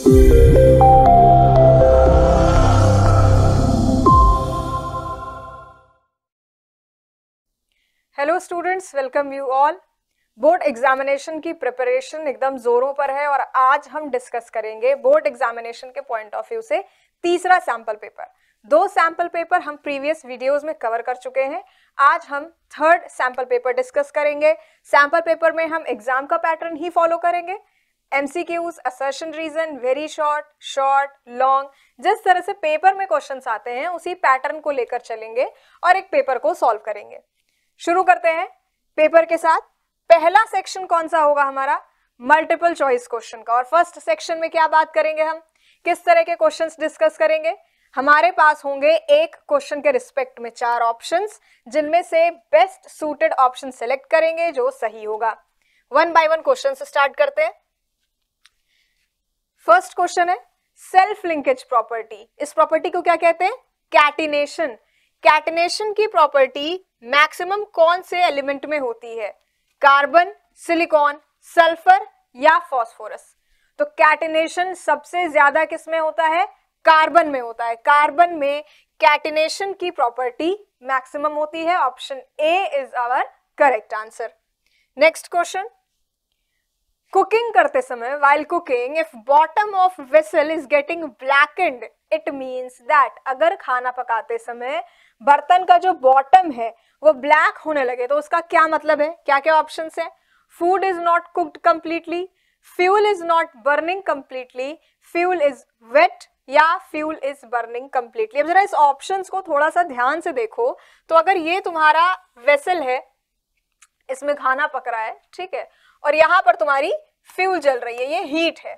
Hello students welcome you all board examination की preparation एकदम जोरों पर है और आज हम डिस्कस करेंगे बोर्ड एग्जामिनेशन के पॉइंट ऑफ व्यू से तीसरा सैंपल पेपर दो सैंपल पेपर हम प्रीवियस वीडियोस में कवर कर चुके हैं आज हम थर्ड सैंपल पेपर डिस्कस करेंगे सैंपल पेपर में हम एग्जाम का पैटर्न ही फॉलो करेंगे MCQs assertion reason very short short long जिस तरह से पेपर में क्वेश्चंस आते हैं उसी पैटर्न को लेकर चलेंगे और एक पेपर को सॉल्व करेंगे शुरू करते हैं पेपर के साथ पहला सेक्शन कौन सा होगा हमारा मल्टीपल चॉइस क्वेश्चन का और फर्स्ट सेक्शन में क्या बात करेंगे हम किस तरह के क्वेश्चंस डिस्कस करेंगे हमारे पास होंगे एक क्वेश्चन के रिस्पेक्ट में चार ऑप्शंस जिनमें से बेस्ट सूटेड ऑप्शन सिलेक्ट करेंगे जो सही होगा one by one question start करते हैं फर्स्ट क्वेश्चन है सेल्फ लिंकेज प्रॉपर्टी इस प्रॉपर्टी को क्या कहते हैं कैटिनेशन कैटिनेशन की प्रॉपर्टी मैक्सिमम कौन से एलिमेंट में होती है कार्बन सिलिकॉन सल्फर या फॉस्फोरस तो कैटिनेशन सबसे ज्यादा किसमें होता है कार्बन में होता है कार्बन में कैटिनेशन की प्रॉपर्टी मैक्सिमम होती है option A is our correct answer next question cooking करते समय while cooking if bottom of vessel is getting blackened it means that अगर खाना पकाते समय बर्तन का जो बॉटम है वो ब्लैक होने लगे तो उसका क्या मतलब है क्या क्या ऑप्शन है food is not cooked completely fuel is not burning completely fuel is wet या फ्यूल इज बर्निंग कंप्लीटली अब जरा इस ऑप्शन को थोड़ा सा ध्यान से देखो तो अगर ये तुम्हारा वेसल है इसमें खाना पक रहा है ठीक है और यहाँ पर तुम्हारी फ्यूल जल रही है ये हीट है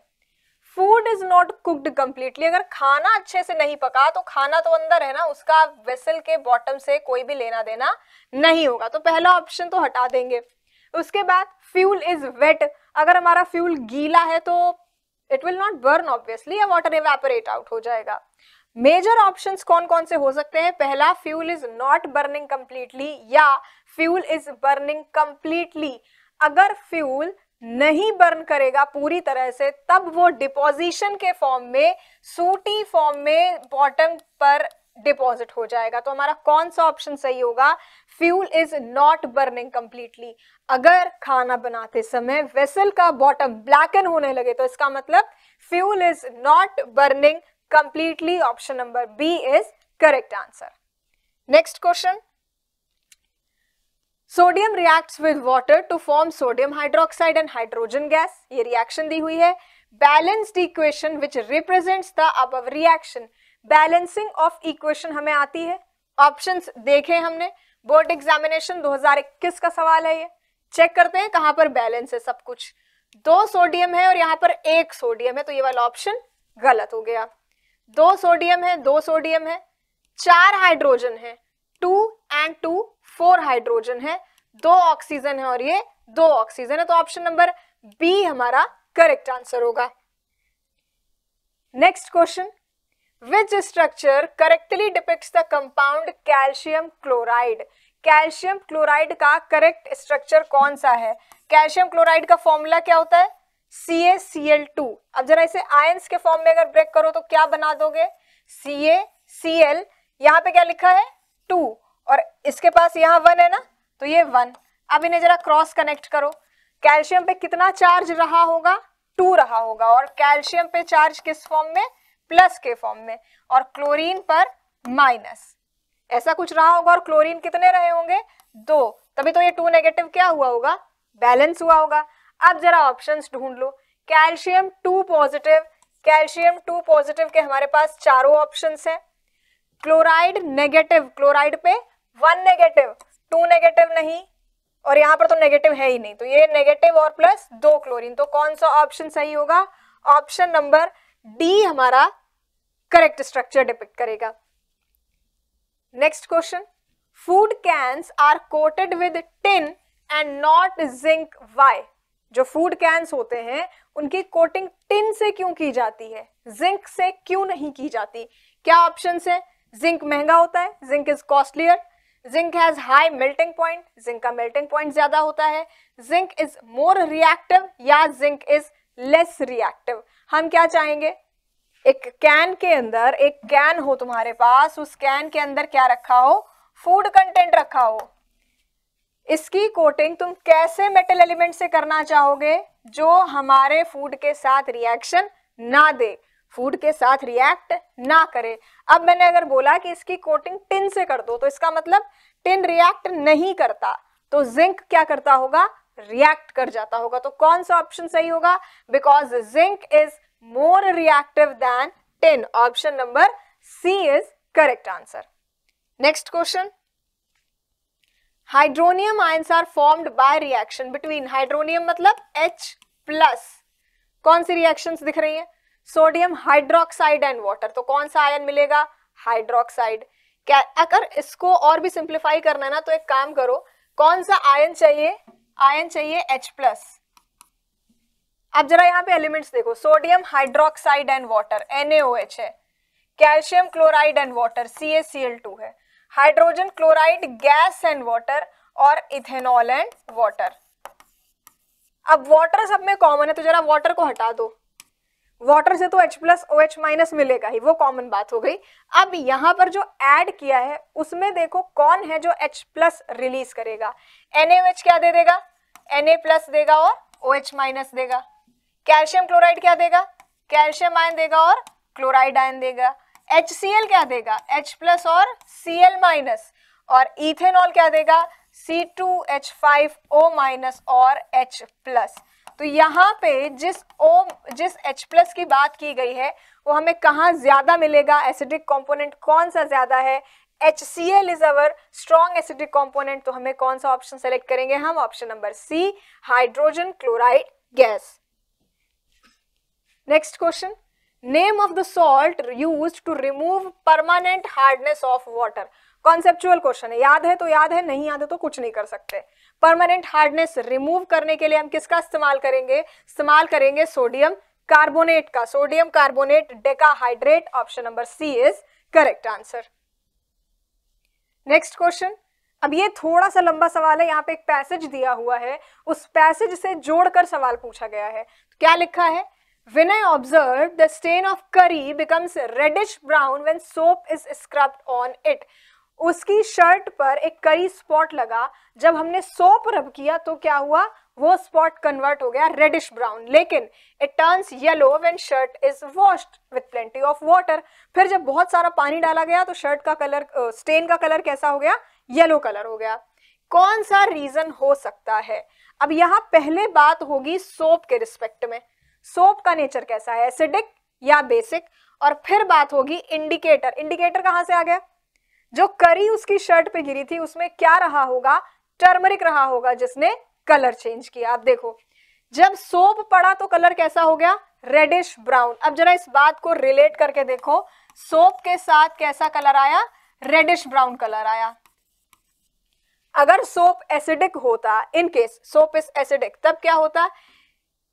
food is not cooked completely अगर खाना अच्छे से नहीं पका तो खाना तो अंदर है ना उसका वेसल के बॉटम से कोई भी लेना देना नहीं होगा तो पहला ऑप्शन तो हटा देंगे उसके बाद फ्यूल इज वेट अगर हमारा फ्यूल गीला है तो it will not burn obviously या वाटर इवेपोरेट आउट हो जाएगा मेजर ऑप्शन कौन कौन से हो सकते हैं पहला fuel is not burning completely या फ्यूल इज बर्निंग कम्प्लीटली अगर फ्यूल नहीं बर्न करेगा पूरी तरह से तब वो डिपोजिशन के फॉर्म में सूटी फॉर्म में बॉटम पर डिपॉजिट हो जाएगा तो हमारा कौन सा ऑप्शन सही होगा fuel is not burning completely अगर खाना बनाते समय वेसल का बॉटम ब्लैकन होने लगे तो इसका मतलब fuel is not burning completely option number B is correct answer next question sodium reacts with water to form sodium hydroxide and hydrogen gas ये रिएक्शन दी हुई है balanced equation which represents the अब रिएक्शन बैलेंसिंग ऑफ इक्वेशन हमें आती है options देखे हमने बोर्ड एग्जामिनेशन 2021 का सवाल है ये चेक करते हैं कहां पर बैलेंस है सब कुछ दो सोडियम है और यहाँ पर एक सोडियम है तो ये वाला ऑप्शन गलत हो गया दो सोडियम है दो सोडियम है चार हाइड्रोजन है two and two four hydrogen है दो ऑक्सीजन है और ये दो ऑक्सीजन है तो ऑप्शन नंबर बी हमारा करेक्ट आंसर होगा next question which structure correctly depict the compound calcium chloride calcium chloride का करेक्ट स्ट्रक्चर कौन सा है कैल्शियम क्लोराइड का फॉर्मूला क्या होता है सी ए सी एल टू अब जरा इसे आयंस के फॉर्म में अगर ब्रेक करो तो क्या बना दोगे सी ए सी एल यहाँ पे क्या लिखा है टू और इसके पास यहाँ वन है ना तो ये वन अब इन्हें जरा क्रॉस कनेक्ट करो कैल्शियम पे कितना चार्ज रहा होगा टू रहा होगा और कैल्शियम पे चार्ज किस फॉर्म में प्लस के फॉर्म में और क्लोरीन पर माइनस ऐसा कुछ रहा होगा और क्लोरीन कितने रहे होंगे दो तभी तो ये टू नेगेटिव क्या हुआ होगा बैलेंस हुआ होगा अब जरा ऑप्शंस ढूंढ लो calcium two positive calcium two positive के हमारे पास चारों ऑप्शंस हैं क्लोराइड नेगेटिव क्लोराइड पे वन नेगेटिव टू नेगेटिव नहीं और यहाँ पर तो नेगेटिव है ही नहीं तो ये नेगेटिव और प्लस दो क्लोरीन तो कौन सा ऑप्शन सही होगा ऑप्शन नंबर डी हमारा करेक्ट स्ट्रक्चर डिपिक्ट करेगा next question food cans are coated with tin and not zinc why जो फूड कैंस होते हैं उनकी कोटिंग टिन से क्यों की जाती है जिंक से क्यों नहीं की जाती क्या ऑप्शन है जिंक महंगा होता है zinc is costlier zinc has high melting point zinc का मेल्टिंग पॉइंट ज्यादा होता है जिंक इज मोर रिएक्टिव या जिंक इज लेस रिएक्टिव हम क्या चाहेंगे एक कैन के अंदर एक कैन हो तुम्हारे पास उस कैन के अंदर क्या रखा हो फूड कंटेंट रखा हो इसकी कोटिंग तुम कैसे मेटल एलिमेंट से करना चाहोगे जो हमारे फूड के साथ रिएक्शन ना दे फूड के साथ रिएक्ट ना करे अब मैंने अगर बोला कि इसकी कोटिंग टिन से कर दो तो इसका मतलब टिन रिएक्ट नहीं करता तो जिंक क्या करता होगा रिएक्ट कर जाता होगा तो कौन सा ऑप्शन सही होगा because zinc is more reactive than tin option number C is correct answer next question hydronium ions are formed by reaction between hydronium मतलब H प्लस कौन सी रिएक्शंस दिख रही है सोडियम हाइड्रोक्साइड एंड वाटर तो कौन सा आयन मिलेगा हाइड्रोक्साइड क्या अगर इसको और भी सिंप्लीफाई करना है ना तो एक काम करो कौन सा आयन चाहिए आयन चाहिए H प्लस अब जरा यहाँ पे एलिमेंट्स देखो sodium hydroxide and water NaOH है calcium chloride and water CaCl2 है hydrogen chloride gas and water और इथेनॉल एंड वाटर अब वाटर सब में कॉमन है तो जरा वाटर को हटा दो वाटर से तो H plus O H minus मिलेगा ही वो कॉमन बात हो गई अब यहाँ पर जो ऐड किया है उसमें देखो कौन है जो H प्लस रिलीज करेगा NaOH क्या दे देगा Na प्लस देगा और OH माइनस देगा कैल्शियम क्लोराइड क्या देगा कैल्शियम आयन देगा और क्लोराइड आयन देगा HCl क्या देगा H प्लस और Cl माइनस और इथेनॉल क्या देगा C two H five O minus और एच प्लस तो यहाँ पे जिस ओ जिस H प्लस की बात की गई है वो हमें कहाँ ज़्यादा मिलेगा एसिडिक कंपोनेंट कौन सा ज़्यादा है H C L is our strong acidic component तो हमें कौन सा ऑप्शन सेलेक्ट करेंगे हम option number C hydrogen chloride gas next question name of the salt use to remove permanent hardness of water conceptual question है याद है तो याद है नहीं याद है तो कुछ नहीं कर सकते परमानेंट हार्डनेस रिमूव करने के लिए हम किसका इस्तेमाल करेंगे इस्तेमाल करेंगे सोडियम कार्बोनेट का sodium carbonate decahydrate option number C is correct answer next question अब ये थोड़ा सा लंबा सवाल है यहाँ पे एक पैसेज दिया हुआ है उस पैसेज से जोड़कर सवाल पूछा गया है तो क्या लिखा है when i the the stain of curry becomes reddish brown when soap is scrubbed on it उसकी शर्ट पर एक करी स्पॉट लगा जब हमने सोप रब किया तो क्या हुआ वो स्पॉट कन्वर्ट हो गया रेडिश ब्राउन लेकिन it turns yellow when shirt is washed with plenty of water फिर जब बहुत सारा पानी डाला गया तो शर्ट का कलर स्टेन का कलर कैसा हो गया येलो कलर हो गया कौन सा रीजन हो सकता है अब यहां पहले बात होगी सोप के रिस्पेक्ट में सोप का नेचर कैसा है एसिडिक या बेसिक और फिर बात होगी इंडिकेटर इंडिकेटर कहां से आ गया जो करी उसकी शर्ट पे गिरी थी उसमें क्या रहा होगा टर्मरिक रहा होगा जिसने कलर चेंज किया आप देखो जब सोप पड़ा तो कलर कैसा हो गया रेडिश ब्राउन अब जरा इस बात को रिलेट करके देखो सोप के साथ कैसा कलर आया रेडिश ब्राउन कलर आया अगर सोप एसिडिक होता in case soap is acidic तब क्या होता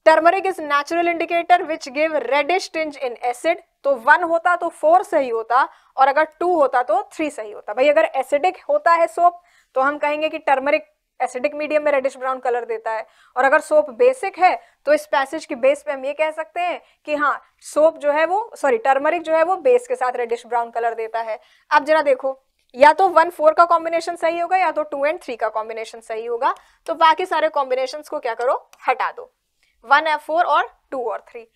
turmeric is natural indicator which give reddish tinge in acid तो वन होता तो फोर सही होता और अगर टू होता तो थ्री सही होता भाई अगर एसिडिक होता है सोप तो हम कहेंगे कि टर्मरिक एसिडिक मीडियम में रेडिश ब्राउन कलर देता है और अगर सोप बेसिक है तो इस पैसेज के बेस पे हम ये कह सकते हैं कि हाँ सोप जो है वो सॉरी टर्मरिक जो है वो बेस के साथ रेडिश ब्राउन कलर देता है अब जरा देखो या तो वन फोर का कॉम्बिनेशन सही होगा या तो टू एंड थ्री का कॉम्बिनेशन सही होगा तो बाकी सारे कॉम्बिनेशन को क्या करो हटा दो वन है फोर और टू और थ्री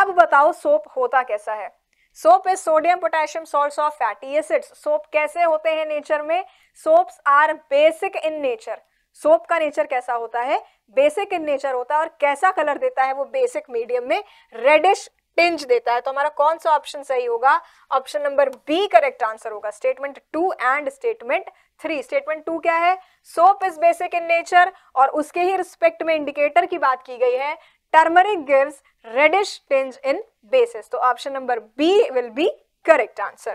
अब बताओ सोप होता कैसा है soap is sodium potassium salt of fatty acids soap कैसे होते हैं नेचर में soaps are basic in nature soap का नेचर कैसा होता है बेसिक इन नेचर होता है और कैसा कलर देता है वो बेसिक मीडियम में रेडिश टिंज देता है तो हमारा कौन सा ऑप्शन सही होगा option number B correct answer होगा statement two and statement three statement two क्या है soap is basic in nature और उसके ही रिस्पेक्ट में इंडिकेटर की बात की गई है turmeric gives reddish tinge in bases. So option number B will be correct answer.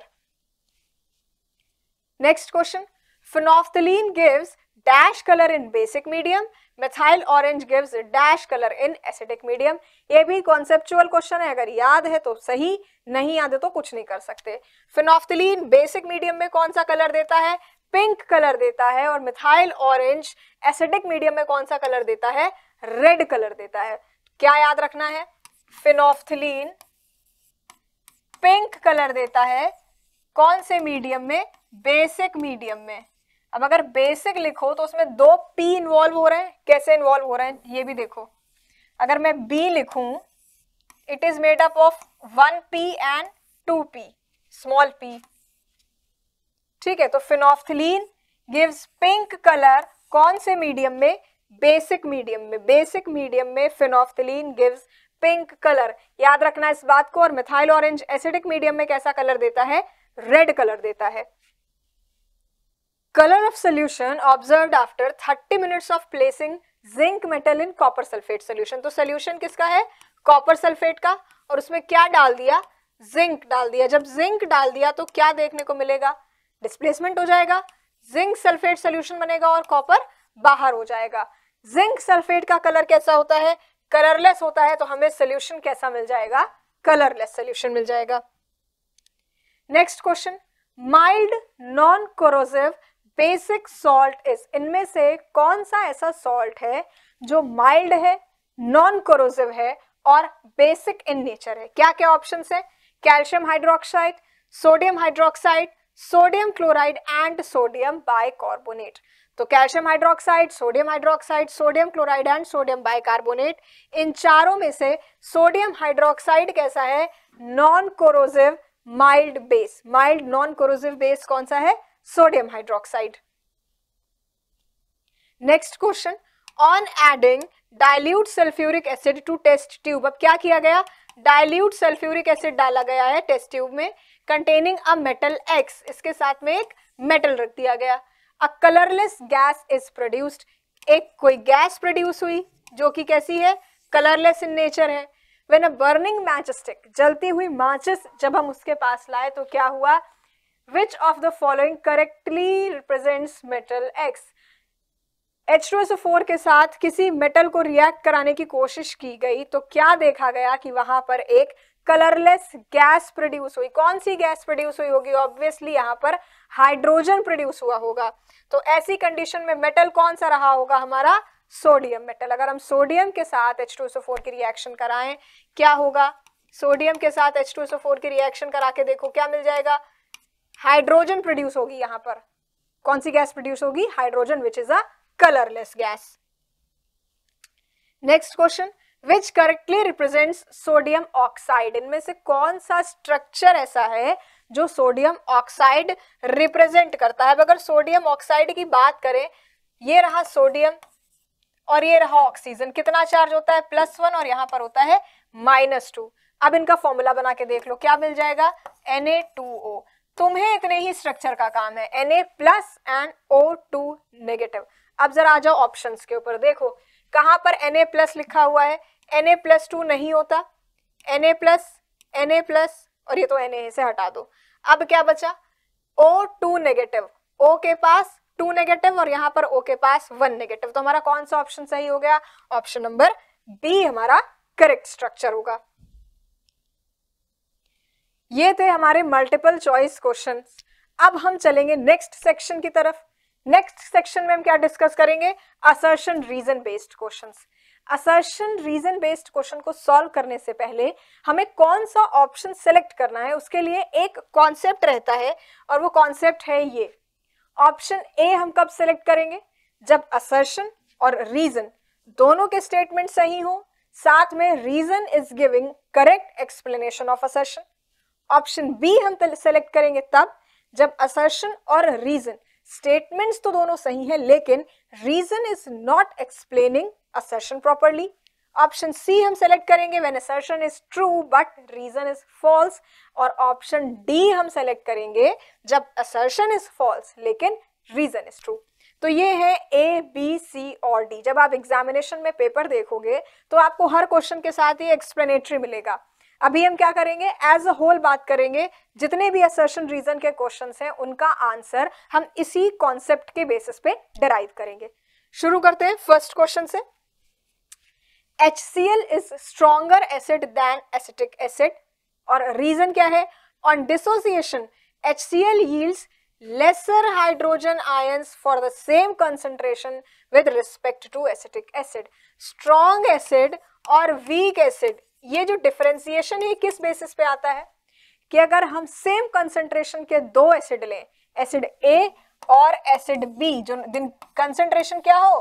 Next question. Phenolphthalein gives dash color in basic medium. Methyl orange gives dash colour in acidic medium ये भी conceptual question है अगर याद है तो सही नहीं याद है तो कुछ नहीं कर सकते फिनोफ्थलीन बेसिक मीडियम में कौन सा कलर देता है पिंक कलर देता है और मिथाइल ऑरेंज एसिडिक मीडियम में कौन सा कलर देता है रेड कलर देता है क्या याद रखना है फिनोफ्थलीन पिंक कलर देता है कौन से मीडियम में बेसिक मीडियम में अब अगर बेसिक लिखो तो उसमें दो पी इन्वॉल्व हो रहे हैं कैसे इन्वॉल्व हो रहे हैं ये भी देखो अगर मैं बी लिखूं it is made up of one P and two P small P ठीक है तो फिनोफ्थलीन गिव्स पिंक कलर कौन से मीडियम में बेसिक मीडियम में बेसिक मीडियम में फिनोफ्थलीन गिव्स पिंक कलर याद रखना इस बात को और मिथाइल ऑरेंज एसिडिक मीडियम में कैसा कलर देता है रेड कलर देता है colour of solution observe after 30 minutes of placing zinc metal in copper sulphate solution तो सोल्यूशन किसका है कॉपर सल्फेट का और उसमें क्या डाल दिया जिंक डाल दिया जब जिंक डाल दिया तो क्या देखने को मिलेगा डिस्प्लेसमेंट हो जाएगा जिंक सल्फेट सोल्यूशन बनेगा और कॉपर बाहर हो जाएगा जिंक सल्फेट का कलर कैसा होता है कलरलेस होता है तो हमें सोल्यूशन कैसा मिल जाएगा कलरलेस सोल्यूशन मिल जाएगा next question mild non corrosive basic salt is इनमें से कौन सा ऐसा सॉल्ट है जो माइल्ड है नॉन कोरोजिव है और बेसिक इन नेचर है क्या क्या ऑप्शन है calcium hydroxide sodium hydroxide sodium chloride and sodium bicarbonate तो calcium hydroxide sodium hydroxide sodium chloride and sodium bicarbonate इन चारों में से सोडियम हाइड्रोक्साइड कैसा है non corrosive mild base mild non corrosive base कौन सा है sodium hydroxide next question on adding dilute sulphuric acid to test tube अब क्या किया गया डायल्यूट सल्फ्यूरिक एसिड डाला गया है टेस्ट ट्यूब में कंटेनिंग अ मेटल एक्स इसके साथ में एक मेटल रख दिया गया a colourless gas is produced एक कोई गैस प्रोड्यूस हुई जो कि कैसी है कलरलेस इन नेचर है वेन अ बर्निंग मैचस्टिक जलती हुई माचिस जब हम उसके पास लाए तो क्या हुआ which of the following correctly represents metal X H2SO4 के साथ किसी मेटल को रिएक्ट कराने की कोशिश की गई तो क्या देखा गया कि वहां पर एक कलरलेस गैस प्रोड्यूस हुई कौन सी गैस प्रोड्यूस हुई होगी ऑब्वियसली यहाँ पर हाइड्रोजन प्रोड्यूस हुआ होगा तो ऐसी कंडीशन में मेटल कौन सा रहा होगा हमारा सोडियम मेटल अगर हम सोडियम के साथ H2SO4 की रिएक्शन कराएं क्या होगा सोडियम के साथ H2SO4 की रिएक्शन करा के देखो क्या मिल जाएगा हाइड्रोजन प्रोड्यूस होगी यहाँ पर कौन सी गैस प्रोड्यूस होगी hydrogen which is a colorless gas. Next question which correctly represent sodium oxide इनमें से कौन सा स्ट्रक्चर ऐसा है जो सोडियम ऑक्साइड रिप्रेजेंट करता है अगर सोडियम ऑक्साइड की बात करें ये रहा सोडियम और ये रहा ऑक्सीजन कितना चार्ज होता है प्लस वन और यहां पर होता है माइनस टू अब इनका फॉर्मूला बना के देख लो क्या मिल जाएगा Na2O तुम्हें इतने ही स्ट्रक्चर का काम है Na plus and O2 negative अब जरा आ जाओ ऑप्शन के ऊपर देखो कहाँ पर एन ए प्लस लिखा हुआ है एन ए प्लस टू नहीं होता N A plus N A plus और ये तो एन ए से हटा दो अब क्या बचा ओ टू नेगेटिव ओ के पास टू नेगेटिव और यहाँ पर ओ के पास वन नेगेटिव तो हमारा कौन सा ऑप्शन सही हो गया ऑप्शन नंबर बी हमारा करेक्ट स्ट्रक्चर होगा ये थे हमारे मल्टीपल चॉइस क्वेश्चन अब हम चलेंगे नेक्स्ट सेक्शन की तरफ नेक्स्ट सेक्शन में हम क्या डिस्कस करेंगे assertion reason based question assertion reason based question को सॉल्व करने से पहले हमें कौन सा ऑप्शन सेलेक्ट करना है उसके लिए एक कॉन्सेप्ट रहता है और वो कॉन्सेप्ट है ये ऑप्शन ए हम कब सेलेक्ट करेंगे जब असर्शन और रीजन दोनों के स्टेटमेंट सही हो साथ में reason is giving correct explanation of assertion option B हम सेलेक्ट करेंगे तब जब असर्शन और रीजन स्टेटमेंट्स तो दोनों सही हैं लेकिन reason is not explaining assertion properly option C हम सेलेक्ट करेंगे when assertion is true but reason is false और ऑप्शन डी हम सेलेक्ट करेंगे जब असर्शन इज फॉल्स लेकिन रीजन इज ट्रू तो ये है ए बी सी और डी जब आप एग्जामिनेशन में पेपर देखोगे तो आपको हर क्वेश्चन के साथ ही एक्सप्लेनेटरी मिलेगा अभी हम क्या करेंगे एज अ होल बात करेंगे जितने भी असर्शन रीजन के क्वेश्चन हैं उनका आंसर हम इसी कॉन्सेप्ट के बेसिस पे डराइव करेंगे शुरू करते हैं फर्स्ट क्वेश्चन से H C L is stronger acid than acetic acid और रीजन क्या है on dissociation H C L yields lesser hydrogen ion for the same concentration with respect to acetic acid strong acid और weak acid ये जो differentiation है किस basis पे आता है कि अगर हम सेम कंसेंट्रेशन के दो एसिड लें एसिड ए और एसिड बी जो दिन कंसेंट्रेशन क्या हो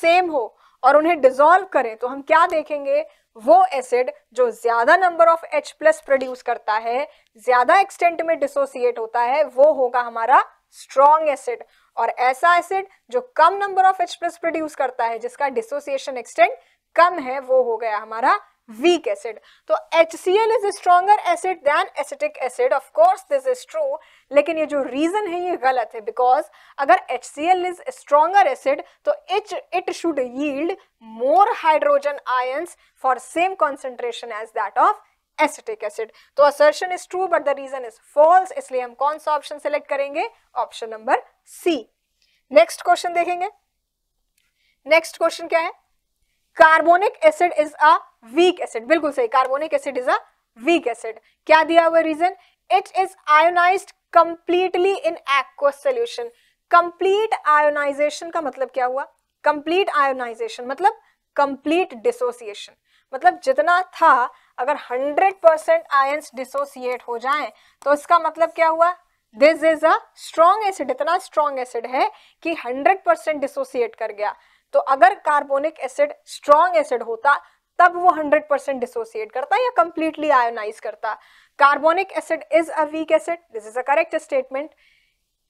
सेम हो और उन्हें डिजोल्व करें तो हम क्या देखेंगे वो एसिड जो ज्यादा number of H plus produce करता है ज्यादा एक्सटेंट में डिसोसिएट होता है वो होगा हमारा स्ट्रॉन्ग एसिड और ऐसा एसिड जो कम number of H plus produce करता है जिसका डिसोसिएशन एक्सटेंट कम है वो हो गया हमारा weak acid. So HCl is a stronger acid than acetic acid. Of course, this is true. लेकिन ये जो reason है ये गलत है because अगर HCl is a stronger acid, तो it it should yield more hydrogen ions for same concentration as that of acetic acid तो assertion is true but the reason is false इसलिए हम कौन सा ऑप्शन सिलेक्ट करेंगे option number C next question देखेंगे next question क्या है carbonic acid is a weak acid बिल्कुल सही carbonic acid is a weak acid क्या दिया हुआ reason it is ionise completely in aqueous solution complete ionisation का मतलब क्या हुआ कंप्लीट आयोनाइजेशन मतलब कंप्लीट डिसोसिएशन मतलब जितना था अगर 100 परसेंट आयंस डिसोसिएट हो जाएं तो इसका मतलब क्या हुआ this is a strong acid इतना स्ट्रॉन्ग एसिड है कि 100 परसेंट डिसोसिएट कर गया तो अगर कार्बोनिक एसिड स्ट्रॉन्ग एसिड होता तब वो हंड्रेड परसेंट डिसोसिएट करता है या कंप्लीटली आयोनाइज करता carbonic acid is a weak acid this is a correct statement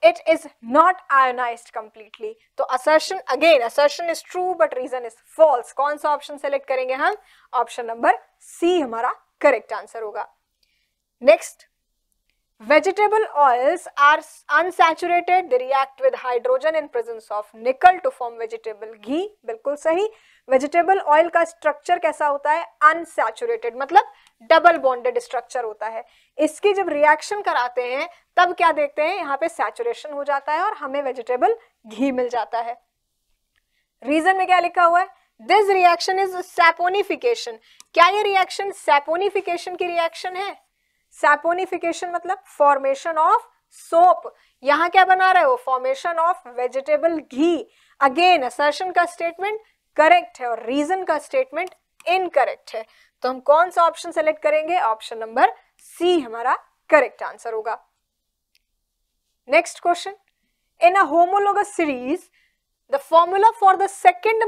it is not ionise completely तो assertion again assertion is true but reason is false कौन सा ऑप्शन सेलेक्ट करेंगे हम option number C हमारा correct answer होगा next vegetable oils are unsaturated react with hydrogen in presence of nickel to form vegetable ghee बिल्कुल सही vegetable oil का structure कैसा होता है अनसेचुरेटेड मतलब डबल बॉन्डेड स्ट्रक्चर होता है इसकी जब रिएक्शन कराते हैं तब क्या देखते हैं यहाँ पे सैचुरेशन हो जाता है और हमें वेजिटेबल घी मिल जाता है रीजन में क्या लिखा हुआ है दिस रिएक्शन इज सैपोनिफिकेशन क्या ये रिएक्शन सैपोनिफिकेशन की रिएक्शन है सैपोनिफिकेशन मतलब फॉर्मेशन ऑफ सोप यहाँ क्या बना रहे हो formation of vegetable ghee again assertion का स्टेटमेंट करेक्ट है और रीजन का स्टेटमेंट इनकरेक्ट है तो हम कौन सा ऑप्शन सेलेक्ट करेंगे ऑप्शन नंबर सी हमारा करेक्ट आंसर होगा next question in a homologous series the the formula for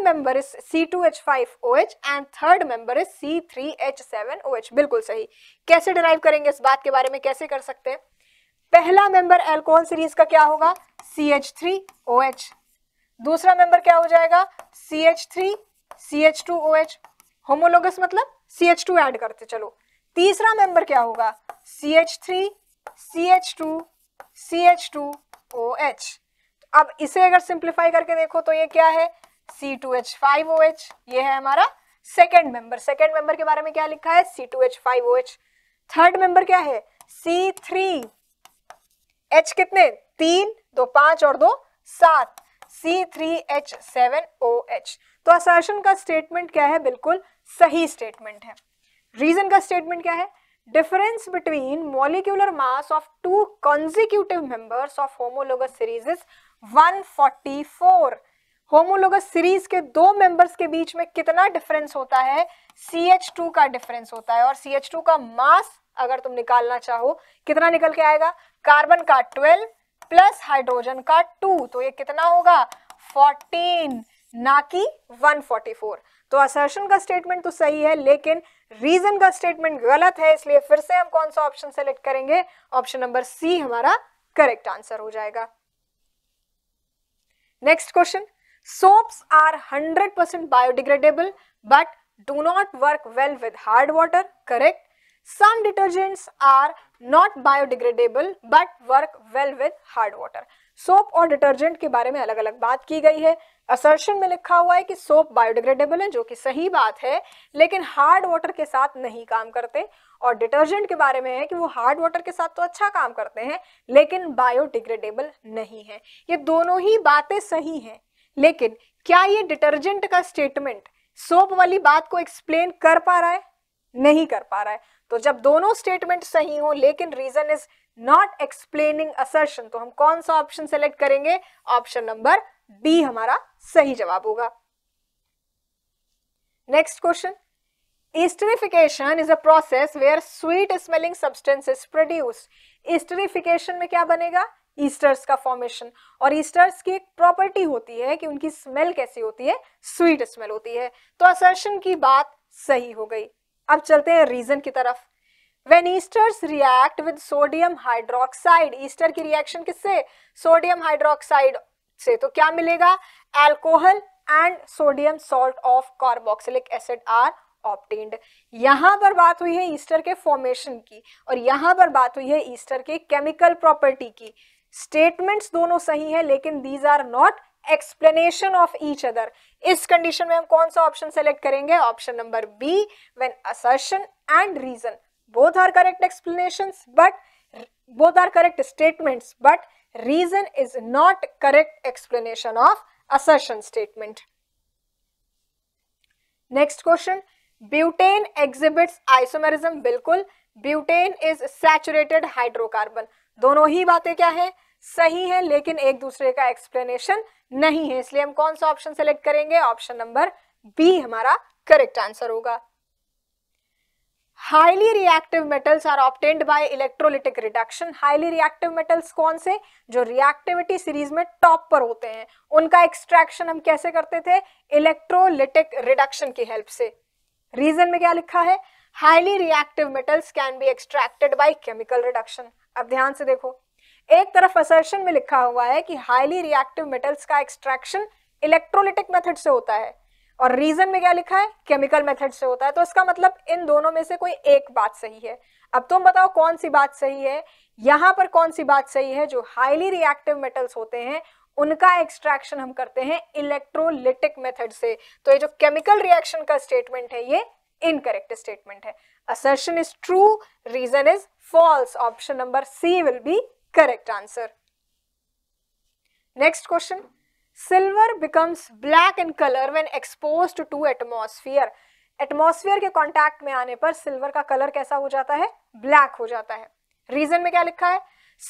member is C two H five O H and third member is C three H seven O H बिल्कुल सही कैसे derive करेंगे इस बात के बारे में कैसे कर सकते हैं पहला मेंबर एल्कोहल सीरीज का क्या होगा C H three O H दूसरा मेंबर क्या हो जाएगा C H three C H two O H homologous मतलब सी एच टू एड करते चलो तीसरा मेंबर क्या होगा C H three C H two C H two O H अब इसे अगर सिंप्लीफाई करके देखो तो ये क्या है C two H five O H ये है हमारा सेकेंड मेंबर सेकेंड मेंबर के बारे में क्या लिखा है C two H five O H third member क्या है सी थ्री एच कितने तीन दो पांच और दो सात C3H7OH तो असर्शन का स्टेटमेंट क्या है बिल्कुल सही स्टेटमेंट है रीजन का स्टेटमेंट क्या है difference between molecular mass of two consecutive members of homologous series is 144 homologous series के दो मेंबर्स के बीच में कितना डिफरेंस होता है CH2 का डिफरेंस होता है और CH2 का मास अगर तुम निकालना चाहो कितना निकल के आएगा कार्बन का 12 प्लस हाइड्रोजन का टू तो ये कितना होगा फोर्टीन ना कि वन फोर्टी फोर तो असर्शन का स्टेटमेंट तो सही है लेकिन रीजन का स्टेटमेंट गलत है इसलिए फिर से हम कौन सा ऑप्शन सेलेक्ट करेंगे ऑप्शन नंबर सी हमारा करेक्ट आंसर हो जाएगा next question soaps are 100% biodegradable but do not work well with hard water correct Some detergents are not biodegradable but work well with hard water. सोप और detergent के बारे में अलग अलग बात की गई है असर्शन में लिखा हुआ है कि सोप बायोडिग्रेडेबल है जो कि सही बात है लेकिन हार्ड वाटर के साथ नहीं काम करते और डिटर्जेंट के बारे में है कि वो हार्ड वाटर के साथ तो अच्छा काम करते हैं लेकिन बायोडिग्रेडेबल नहीं है ये दोनों ही बातें सही हैं लेकिन क्या ये डिटर्जेंट का स्टेटमेंट सोप वाली बात को एक्सप्लेन कर पा रहा है नहीं कर पा रहा है तो जब दोनों स्टेटमेंट सही हो लेकिन reason is not explaining assertion तो हम कौन सा ऑप्शन सेलेक्ट करेंगे ऑप्शन नंबर बी हमारा सही जवाब होगा next question esterification is a process where sweet smelling substance is produce esterification में क्या बनेगा ईस्टर्स का फॉर्मेशन और ईस्टर्स की एक प्रॉपर्टी होती है कि उनकी स्मेल कैसी होती है स्वीट स्मेल होती है तो असर्शन की बात सही हो गई अब चलते हैं रीजन की तरफ when esters react with sodium hydroxide ester की रिएक्शन किससे सोडियम हाइड्रोक्साइड से तो क्या मिलेगा alcohol and sodium salt of carboxylic acid are obtained यहां पर बात हुई है ईस्टर के फॉर्मेशन की और यहां पर बात हुई है ईस्टर के केमिकल प्रॉपर्टी की स्टेटमेंट्स दोनों सही हैं लेकिन these are not explanation of each other इस कंडीशन में हम कौन सा ऑप्शन सेलेक्ट करेंगे option number B when assertion and reason both are correct explanations but both are correct statements but reason is not correct explanation of assertion statement next question butane exhibits isomerism bilkul butane is saturated hydrocarbon दोनों ही बातें क्या है सही है लेकिन एक दूसरे का एक्सप्लेनेशन नहीं है इसलिए हम कौन सा ऑप्शन सेलेक्ट करेंगे ऑप्शन नंबर बी हमारा करेक्ट आंसर होगा highly reactive metals are obtained by electrolytic reduction highly reactive metals कौन से जो रिएक्टिविटी सीरीज में टॉप पर होते हैं उनका एक्सट्रैक्शन हम कैसे करते थे इलेक्ट्रोलिटिक रिडक्शन की हेल्प से रीजन में क्या लिखा है highly reactive metals can be extracted by chemical reduction अब ध्यान से देखो एक तरफ असर्शन में लिखा हुआ है कि हाईली रिएक्टिव मेटल्स का एक्सट्रैक्शन इलेक्ट्रोलिटिक मेथड से होता है और रीजन में क्या लिखा है केमिकल मेथड से होता है तो इसका मतलब इन दोनों में से कोई एक बात सही है अब तुम बताओ कौन सी बात सही है यहां पर कौन सी बात सही है जो हाईली रिएक्टिव मेटल्स होते हैं उनका एक्सट्रैक्शन हम करते हैं इलेक्ट्रोलिटिक मेथड से तो ये जो केमिकल रिएक्शन का स्टेटमेंट है ये इनकरेक्ट स्टेटमेंट है assertion is true reason is false option number C will be correct answer. Next question. Silver becomes black in color when exposed to atmosphere. Atmosphere के contact में आने पर silver का colour कैसा हो जाता है ब्लैक हो जाता है रीजन में क्या लिखा है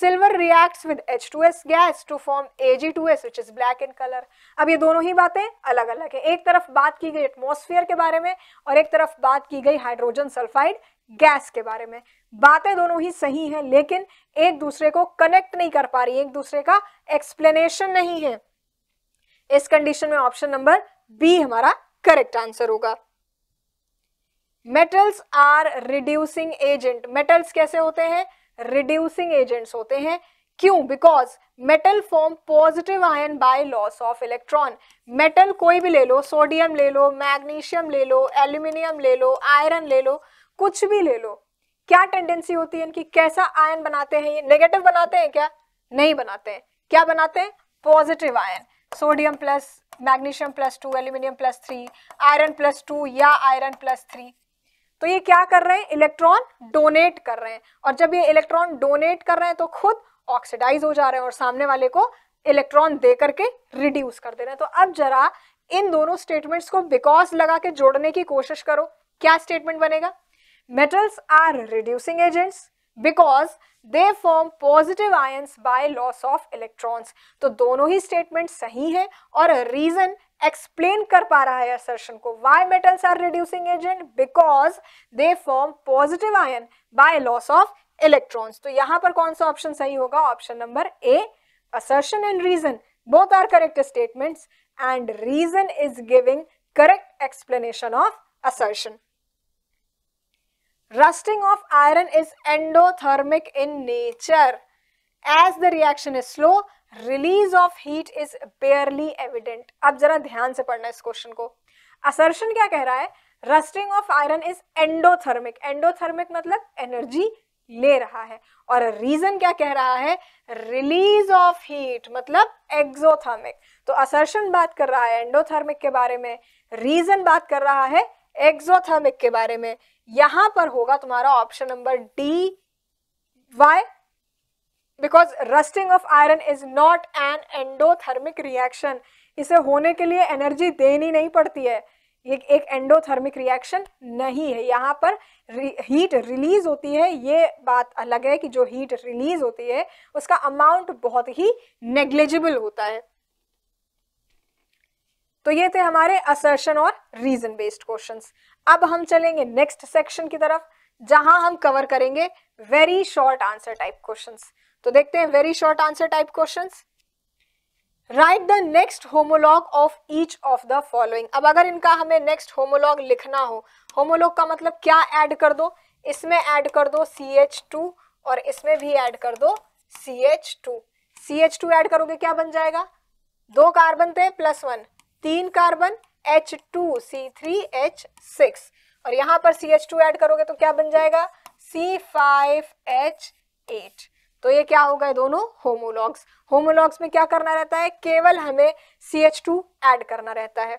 silver reacts with H two S gas to form A G two S which is black in colour अब ये दोनों ही बातें अलग अलग है एक तरफ बात की गई एटमॉस्फेयर के बारे में और एक तरफ बात की गई हाइड्रोजन सल्फाइड गैस के बारे में बातें दोनों ही सही हैं लेकिन एक दूसरे को कनेक्ट नहीं कर पा रही एक दूसरे का एक्सप्लेनेशन नहीं है इस कंडीशन में ऑप्शन नंबर बी हमारा करेक्ट आंसर होगा metals are reducing agent metals कैसे होते हैं रिड्यूसिंग एजेंट्स होते हैं क्यों because metal form positive ion by loss of electron metal कोई भी ले लो सोडियम ले लो मैग्नीशियम ले लो एल्यूमिनियम ले लो आयरन ले लो कुछ भी ले लो क्या टेंडेंसी होती है इनकी कैसा आयन बनाते हैं ये नेगेटिव बनाते हैं क्या नहीं बनाते हैं क्या बनाते हैं positive ion sodium plus magnesium plus two aluminium plus three iron plus two या आयरन प्लस थ्री तो ये क्या कर रहे हैं इलेक्ट्रॉन डोनेट कर रहे हैं और जब ये इलेक्ट्रॉन डोनेट कर रहे हैं तो खुद ऑक्सीडाइज हो जा रहे हैं और सामने वाले को इलेक्ट्रॉन दे करके रिड्यूस कर दे रहे हैं तो अब जरा इन दोनों स्टेटमेंट्स को बिकॉज लगा के जोड़ने की कोशिश करो क्या स्टेटमेंट बनेगा Metals are reducing agents because they form positive ions by loss of electrons. तो दोनों ही statement सही है और reason explain कर पा रहा है assertion को why metals are reducing agent because they form positive ion by loss of electrons तो यहां पर कौन सा option सही होगा option number A assertion and reason both are correct statements and reason is giving correct explanation of assertion Rusting of iron is endothermic in nature as the reaction is slow release of heat is barely evident. अब जरा ध्यान से पढ़ना इस question को assertion क्या कह रहा है rusting of iron is endothermic endothermic मतलब एनर्जी ले रहा है और रीजन क्या कह रहा है रिलीज ऑफ हीट मतलब एक्सोथर्मिक तो असर्शन बात कर रहा है एंडोथर्मिक के बारे में रीजन बात कर रहा है एक्सोथर्मिक के बारे में यहां पर होगा तुम्हारा option number D why because rusting of iron is not an endothermic reaction इसे होने के लिए एनर्जी देनी नहीं पड़ती है ये एक एंडोथर्मिक रिएक्शन नहीं है यहाँ पर हीट रिलीज होती है ये बात अलग है कि जो हीट रिलीज होती है उसका अमाउंट बहुत ही नेग्लेजिबल होता है तो ये थे हमारे असर्शन और रीजन बेस्ड क्वेश्चन अब हम चलेंगे नेक्स्ट सेक्शन की तरफ जहां हम कवर करेंगे very short answer type question तो देखते हैं very short answer type question right the next homologue of each of the following अब अगर इनका हमें नेक्स्ट होमोलॉग लिखना हो होमोलॉग का मतलब क्या ऐड कर दो इसमें ऐड कर दो सी एच टू और इसमें भी ऐड कर दो C H two C H two add करोगे क्या बन जाएगा दो कार्बन थे प्लस वन तीन carbon H two C three H six और यहाँ पर सी एच टू एड करोगे तो क्या बन जाएगा सी फाइव एच एट तो ये क्या हो गए दोनों होमोलॉग्स होमोलॉग्स में क्या करना रहता है केवल हमें सी एच टू एड करना रहता है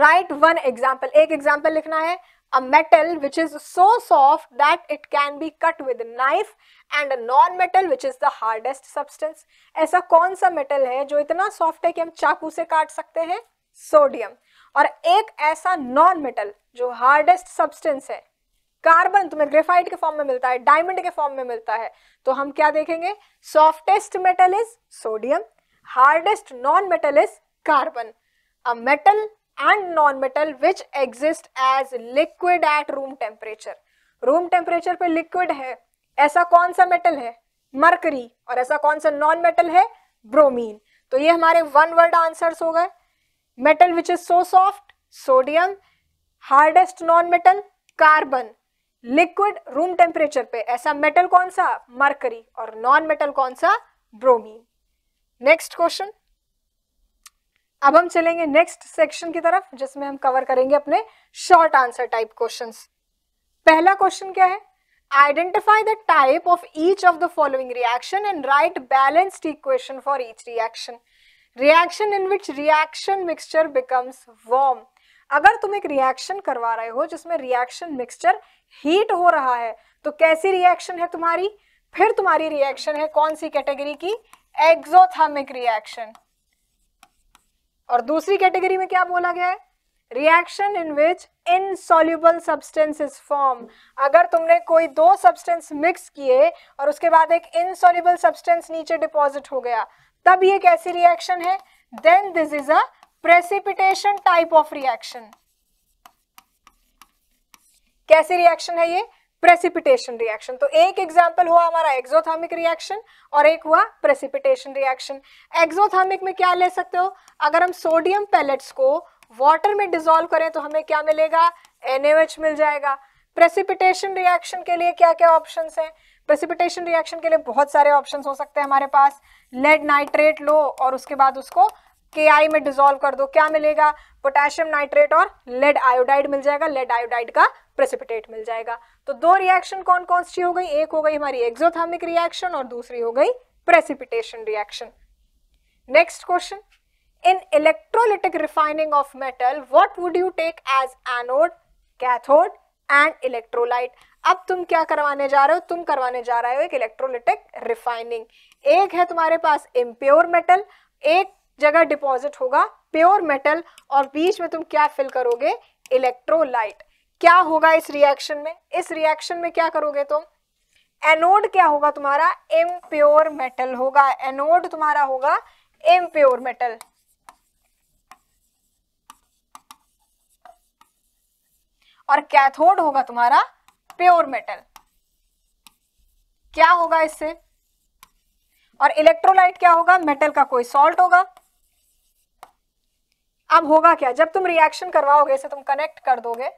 राइट वन एग्जाम्पल एक एग्जाम्पल लिखना है a metal which is so soft that it can be cut with knife and non metal which is the hardest substance ऐसा कौन सा मेटल है जो इतना सॉफ्ट है कि हम चाकू से काट सकते हैं सोडियम और एक ऐसा नॉन मेटल जो हार्डेस्ट सब्सटेंस है कार्बन तुम्हें ग्रेफाइट के फॉर्म में मिलता है डायमंड के फॉर्म में मिलता है तो हम क्या देखेंगे softest metal is sodium hardest non metal is carbon a metal and non metal which exist as liquid at room temperature room temperature पे लिक्विड है ऐसा कौन सा मेटल है मरकरी और ऐसा कौन सा नॉन मेटल है ब्रोमीन तो ये हमारे वन वर्ड आंसर्स हो गए metal which is so soft sodium hardest non metal carbon liquid room temperature पे ऐसा मेटल कौन सा मरकरी और नॉन मेटल कौन सा ब्रोमीन नेक्स्ट क्वेश्चन अब हम चलेंगे नेक्स्ट सेक्शन की तरफ जिसमें हम कवर करेंगे अपने शॉर्ट आंसर टाइप क्वेश्चंस पहला क्वेश्चन क्या है Identify the type of each of the following reaction and write balanced equation for each reaction. Reaction in which reaction mixture becomes warm. अगर तुम एक रिएक्शन करवा रहे हो जिसमें रिएक्शन मिक्सचर हीट हो रहा है तो कैसी रिएक्शन है तुम्हारी फिर तुम्हारी रिएक्शन है कौन सी कैटेगरी की एक्सोथर्मिक रिएक्शन और दूसरी कैटेगरी में क्या बोला गया है reaction in which insoluble substance is form अगर तुमने कोई दो सब्सटेंस मिक्स किए और उसके बाद एक इनसॉल्यूबल सब्सटेंस नीचे डिपॉजिट हो गया तब ये कैसी रिएक्शन है then this is a precipitation type of reaction कैसी रिएक्शन है ये प्रेसिपिटेशन रिएक्शन तो एक एग्जाम्पल हुआ हमारा एक्सोथर्मिक रिएक्शन और एक हुआ प्रेसिपिटेशन रिएक्शन एक्सोथर्मिक में क्या ले सकते हो अगर हम सोडियम पैलेट्स को वाटर में डिजोल्व करें तो हमें क्या मिलेगा एनएच मिल जाएगा प्रेसिपिटेशन रिएक्शन के लिए क्या क्या ऑप्शन हैं प्रेसिपिटेशन रिएक्शन के लिए बहुत सारे ऑप्शन हो सकते हैं हमारे पास लेड नाइट्रेट लो और उसके बाद उसको के आई में डिजोल्व कर दो क्या मिलेगा पोटेशियम नाइट्रेट और लेड आयोडाइड मिल जाएगा लेड आयोडाइड का प्रेसिपिटेट मिल जाएगा तो दो रिएक्शन कौन कौन सी हो गई एक हो गई हमारी एक्सोथर्मिक रिएक्शन और दूसरी हो गई precipitation reaction next question in electrolytic refining of metal, what would you take as anode, cathode and electrolyte? अब तुम क्या करवाने जा रहे हो तुम करवाने जा रहे हो एक इलेक्ट्रोलिटिक रिफाइनिंग एक है तुम्हारे पास इम्प्योर मेटल एक जगह डिपॉजिट होगा प्योर मेटल और बीच में तुम क्या फिल करोगे इलेक्ट्रोलाइट क्या होगा इस रिएक्शन में इस रिएक्शन में क्या करोगे तुम एनोड क्या होगा तुम्हारा इम्प्योर मेटल होगा एनोड तुम्हारा होगा इम्प्योर मेटल और कैथोड होगा तुम्हारा प्योर मेटल क्या होगा इससे और इलेक्ट्रोलाइट क्या होगा मेटल का कोई सॉल्ट होगा अब होगा क्या जब तुम रिएक्शन करवाओगे इसे तुम कनेक्ट कर दोगे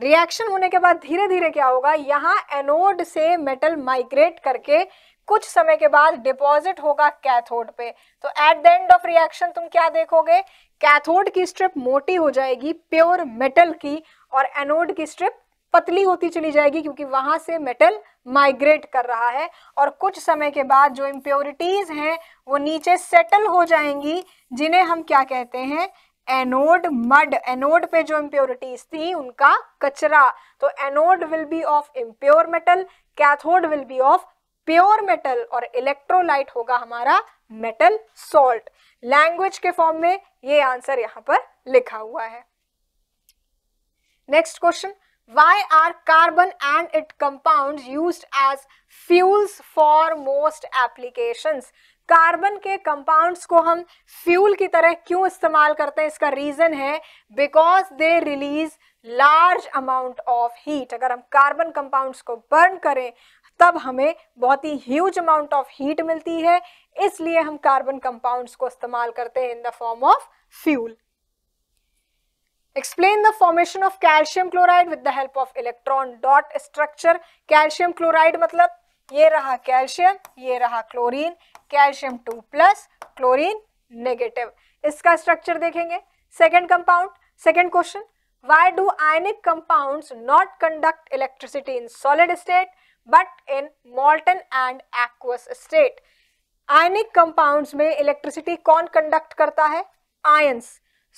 रिएक्शन होने के बाद धीरे धीरे क्या होगा यहां एनोड से मेटल माइग्रेट करके कुछ समय के बाद डिपॉजिट होगा कैथोड पे तो at the end of reaction तुम क्या देखोगे कैथोड की स्ट्रिप मोटी हो जाएगी प्योर मेटल की और एनोड की स्ट्रिप पतली होती चली जाएगी क्योंकि वहां से मेटल माइग्रेट कर रहा है और कुछ समय के बाद जो इम्प्योरिटीज हैं वो नीचे सेटल हो जाएंगी जिन्हें हम क्या कहते हैं एनोड मड एनोड पे जो इम्प्योरिटीज थी उनका कचरा तो anode will be of impure metal cathode will be of pure metal और इलेक्ट्रोलाइट होगा हमारा मेटल सॉल्ट लैंग्वेज के फॉर्म में ये आंसर यहां पर लिखा हुआ है next question why are carbon and its compounds used as fuels for most applications carbon के कंपाउंड्स को हम फ्यूल की तरह क्यों इस्तेमाल करते हैं इसका रीजन है because they release large amount of heat अगर हम कार्बन कंपाउंड्स को बर्न करें तब हमें बहुत ही ह्यूज अमाउंट ऑफ हीट मिलती है इसलिए हम कार्बन कंपाउंड्स को इस्तेमाल करते हैं in the form of fuel explain the formation of calcium chloride with the help of electron dot structure calcium chloride मतलब ये रहा कैल्शियम ये रहा chlorine calcium two plus chlorine negative इसका स्ट्रक्चर देखेंगे second compound second question why do ionic compound not conduct electricity in solid state but in molten and aqueous state ionic compounds में electricity कौन conduct करता है ions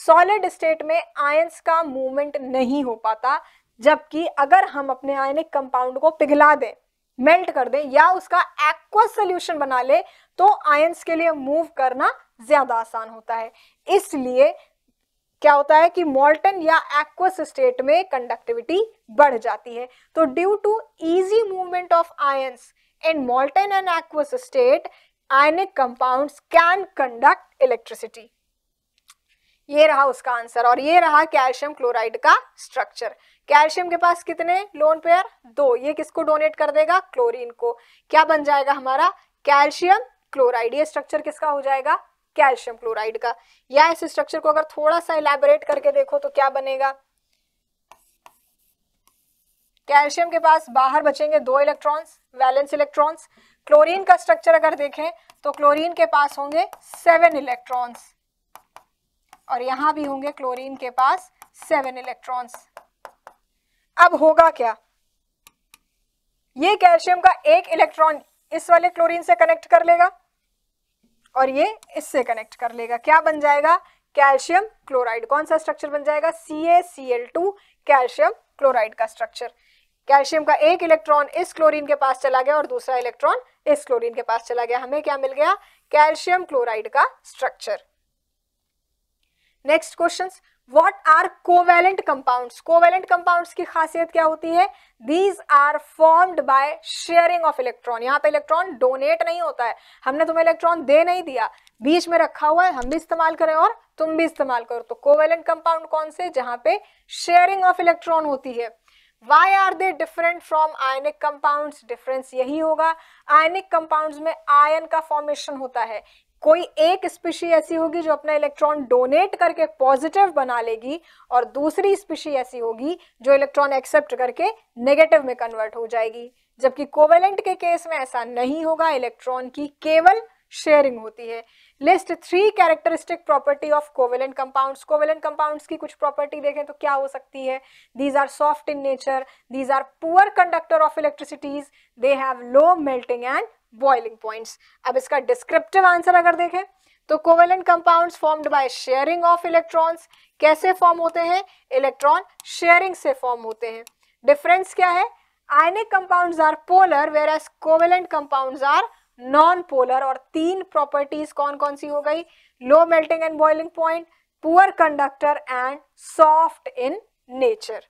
solid state में ions का movement नहीं हो पाता जबकि अगर हम अपने आयनिक कंपाउंड को पिघला दें मेल्ट कर दें या उसका एक्वा सोल्यूशन बना ले तो आयंस के लिए मूव करना ज्यादा आसान होता है इसलिए क्या होता है कि मोल्टन या एक्वस स्टेट में कंडक्टिविटी बढ़ जाती है तो due to easy movement of ions in molten and aqueous state ionic compounds can conduct electricity ये रहा उसका आंसर और ये रहा कैल्शियम क्लोराइड का स्ट्रक्चर कैल्शियम के पास कितने लोन पेयर दो ये किसको डोनेट कर देगा क्लोरीन को क्या बन जाएगा हमारा कैल्शियम क्लोराइड ये स्ट्रक्चर किसका हो जाएगा कैल्शियम क्लोराइड का या इस स्ट्रक्चर को अगर थोड़ा सा इलेबोरेट करके देखो तो क्या बनेगा कैल्शियम के पास बाहर बचेंगे दो इलेक्ट्रॉन्स वैलेंस इलेक्ट्रॉन्स क्लोरीन का स्ट्रक्चर अगर देखें तो क्लोरीन के पास होंगे सेवन इलेक्ट्रॉन्स और यहां भी होंगे क्लोरीन के पास सेवन इलेक्ट्रॉन्स अब होगा क्या ये कैल्शियम का एक इलेक्ट्रॉन इस वाले क्लोरीन से कनेक्ट कर लेगा और ये इससे कनेक्ट कर लेगा क्या बन जाएगा कैल्शियम क्लोराइड कौन सा स्ट्रक्चर बन जाएगा C A C L two calcium chloride का स्ट्रक्चर कैल्शियम का एक इलेक्ट्रॉन इस क्लोरीन के पास चला गया और दूसरा इलेक्ट्रॉन इस क्लोरीन के पास चला गया हमें क्या मिल गया कैल्शियम क्लोराइड का structure next question what are covalent compounds covalent compounds की खासियत क्या होती है these are formed by sharing of electron यहाँ पे इलेक्ट्रॉन डोनेट नहीं होता है हमने तुम्हें इलेक्ट्रॉन दे नहीं दिया बीच में रखा हुआ है हम भी इस्तेमाल करें और तुम भी इस्तेमाल करो तो कोवेलेंट कंपाउंड कौन से जहां पे शेयरिंग ऑफ इलेक्ट्रॉन होती है why are they different from ionic compound difference यही होगा आयनिक कंपाउंड में आयन का फॉर्मेशन होता है कोई एक स्पीशी ऐसी होगी जो अपना इलेक्ट्रॉन डोनेट करके पॉजिटिव बना लेगी और दूसरी स्पीशी ऐसी होगी जो इलेक्ट्रॉन एक्सेप्ट करके नेगेटिव में कन्वर्ट हो जाएगी जबकि कोवेलेंट के केस में ऐसा नहीं होगा इलेक्ट्रॉन की केवल शेयरिंग होती है list three characteristic property of covalent compounds covalent compounds की कुछ प्रॉपर्टी देखें तो क्या हो सकती है these are soft in nature these are poor conductor of electricities they have low melting and boiling points अब इसका डिस्क्रिप्टिव आंसर अगर देखें तो covalent compounds formed by sharing of electrons कैसे फॉर्म होते हैं इलेक्ट्रॉन शेयरिंग से फॉर्म होते हैं डिफरेंस क्या है ionic compounds are polar whereas covalent compounds are non polar और तीन प्रॉपर्टीज कौन कौन सी हो गई low melting and boiling point poor conductor and soft in nature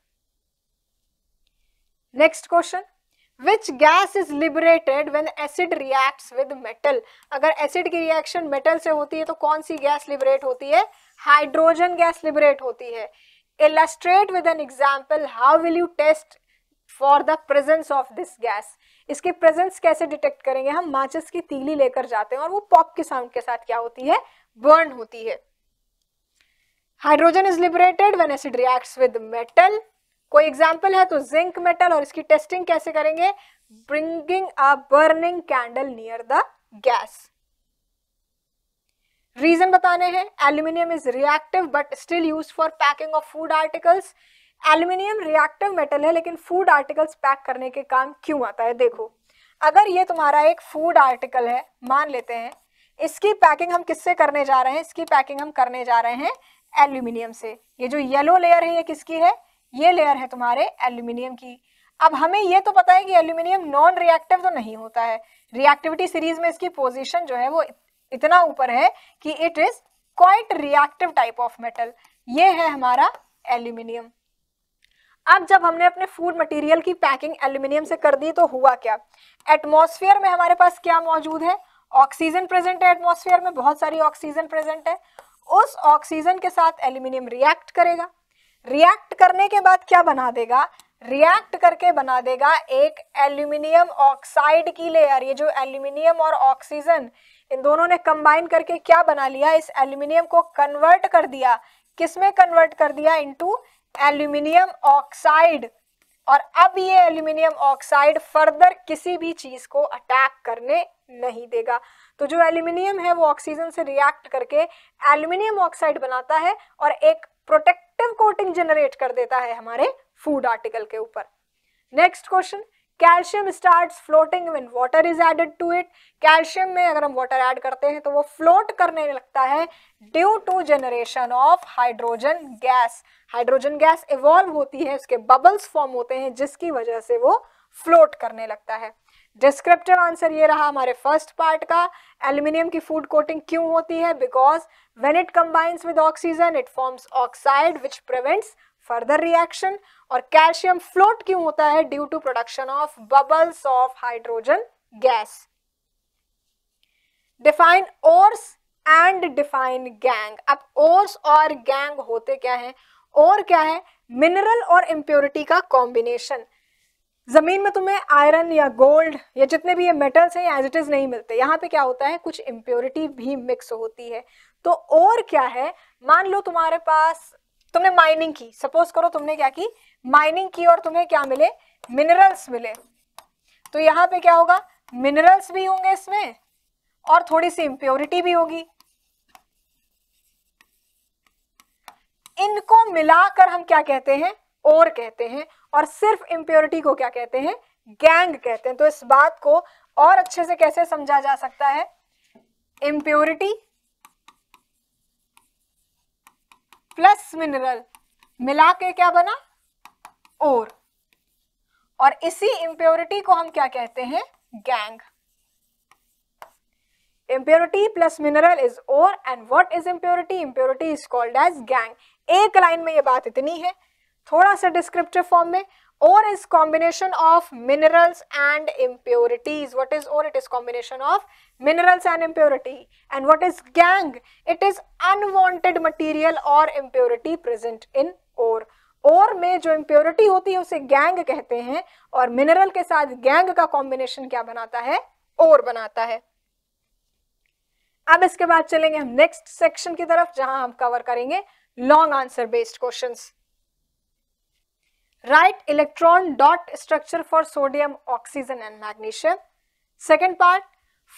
next question which gas is liberated when acid react with metal अगर acid की reaction metal से होती है तो कौन सी गैस लिबरेट होती है हाइड्रोजन गैस लिबरेट होती है illustrate with an example how will you test for the presence of this gas इसके प्रेजेंस कैसे डिटेक्ट करेंगे हम माचिस की तीली लेकर जाते हैं और वो पॉप के साउंड के साथ क्या होती है बर्न होती है hydrogen is liberated when acid react with metal कोई एग्जाम्पल है तो जिंक मेटल और इसकी टेस्टिंग कैसे करेंगे bringing a burning candle near the gas reason बताने हैं aluminium is reactive but still use for packing of food articles aluminium reactive metal है लेकिन फूड आर्टिकल्स पैक करने के काम क्यों आता है देखो अगर ये तुम्हारा एक फूड आर्टिकल है मान लेते हैं इसकी पैकिंग हम किससे करने जा रहे हैं इसकी पैकिंग हम करने जा रहे हैं एल्यूमिनियम से ये जो येलो लेयर है ये किसकी है ये लेयर है तुम्हारे एल्यूमिनियम की अब हमें ये तो पता है कि एल्यूमिनियम नॉन रिएक्टिव तो नहीं होता है रिएक्टिविटी सीरीज में इसकी पोजिशन जो है वो इतना ऊपर है कि it is quite reactive type of metal ये है हमारा एल्यूमिनियम अब जब हमने अपने फूड मटेरियल की पैकिंग एल्यूमिनियम से कर दी तो हुआ क्या एटमॉस्फेयर में हमारे पास क्या मौजूद है ऑक्सीजन प्रेजेंट है एटमॉस्फेयर में बहुत सारी ऑक्सीजन प्रेजेंट है उस ऑक्सीजन के साथ एल्यूमिनियम रिएक्ट करेगा रिएक्ट करने के बाद क्या बना देगा रिएक्ट करके बना देगा एक एल्यूमिनियम ऑक्साइड की लेयर ये जो एल्यूमिनियम और ऑक्सीजन इन दोनों ने कंबाइन करके क्या बना लिया इस एल्यूमिनियम को कन्वर्ट कर दिया किसमें कन्वर्ट कर दिया इनटू एल्यूमिनियम ऑक्साइड और अब ये एल्यूमिनियम ऑक्साइड फर्दर किसी भी चीज को अटैक करने नहीं देगा तो जो एल्यूमिनियम है वो ऑक्सीजन से रिएक्ट करके एल्यूमिनियम ऑक्साइड बनाता है और एक प्रोटेक्टिव कोटिंग जनरेट कर देता है हमारे फूड आर्टिकल के ऊपर next question calcium starts floating when water is added to it calcium में अगर हम वाटर ऐड करते हैं तो वो फ्लोट करने लगता है due to generation of hydrogen gas hydrogen gas evolve होती है उसके बबल्स फॉर्म होते हैं जिसकी वजह से वो फ्लोट करने लगता है डिस्क्रिप्टिव आंसर ये रहा हमारे फर्स्ट पार्ट का एल्यूमिनियम की फूड कोटिंग क्यों होती है because when it combines with oxygen it forms oxide which prevents further reaction और कैल्शियम फ्लोट क्यों होता है due to production of bubbles of hydrogen gas define ores and define gangue अब ores और gangue होते क्या है और क्या है मिनरल और इम्प्योरिटी का कॉम्बिनेशन जमीन में तुम्हें आयरन या गोल्ड या जितने भी ये मेटल्स हैं एज इट इज नहीं मिलते यहाँ पे क्या होता है कुछ इम्प्योरिटी भी मिक्स होती है तो और क्या है मान लो तुम्हारे पास तुमने माइनिंग की सपोज करो तुमने क्या की माइनिंग की और तुम्हें क्या मिले मिनरल्स मिले तो यहां पे क्या होगा मिनरल्स भी होंगे इसमें और थोड़ी सी इम्प्योरिटी भी होगी इनको मिलाकर हम क्या कहते हैं और कहते हैं और सिर्फ इम्प्योरिटी को क्या कहते हैं गैंग कहते हैं तो इस बात को और अच्छे से कैसे समझा जा सकता है इंप्योरिटी प्लस मिनरल मिला के क्या बना ओर और इसी इंप्योरिटी को हम क्या कहते हैं gangue impurity plus mineral is ore and what is impurity impurity is called as gangue एक लाइन में ये बात इतनी है थोड़ा सा डिस्क्रिप्टिव फॉर्म में ore is combination of minerals and impurities what is ore it is combination of minerals and impurity and what is gangue it is unwanted material और इम्प्योरिटी प्रेजेंट इन ओर और में जो impurity होती है उसे gang कहते हैं और मिनरल के साथ गैंग का कॉम्बिनेशन क्या बनाता है और बनाता है अब इसके बाद चलेंगे हम नेक्स्ट सेक्शन की तरफ जहां हम कवर करेंगे long answer based question write electron dot structure for sodium oxygen and magnesium second part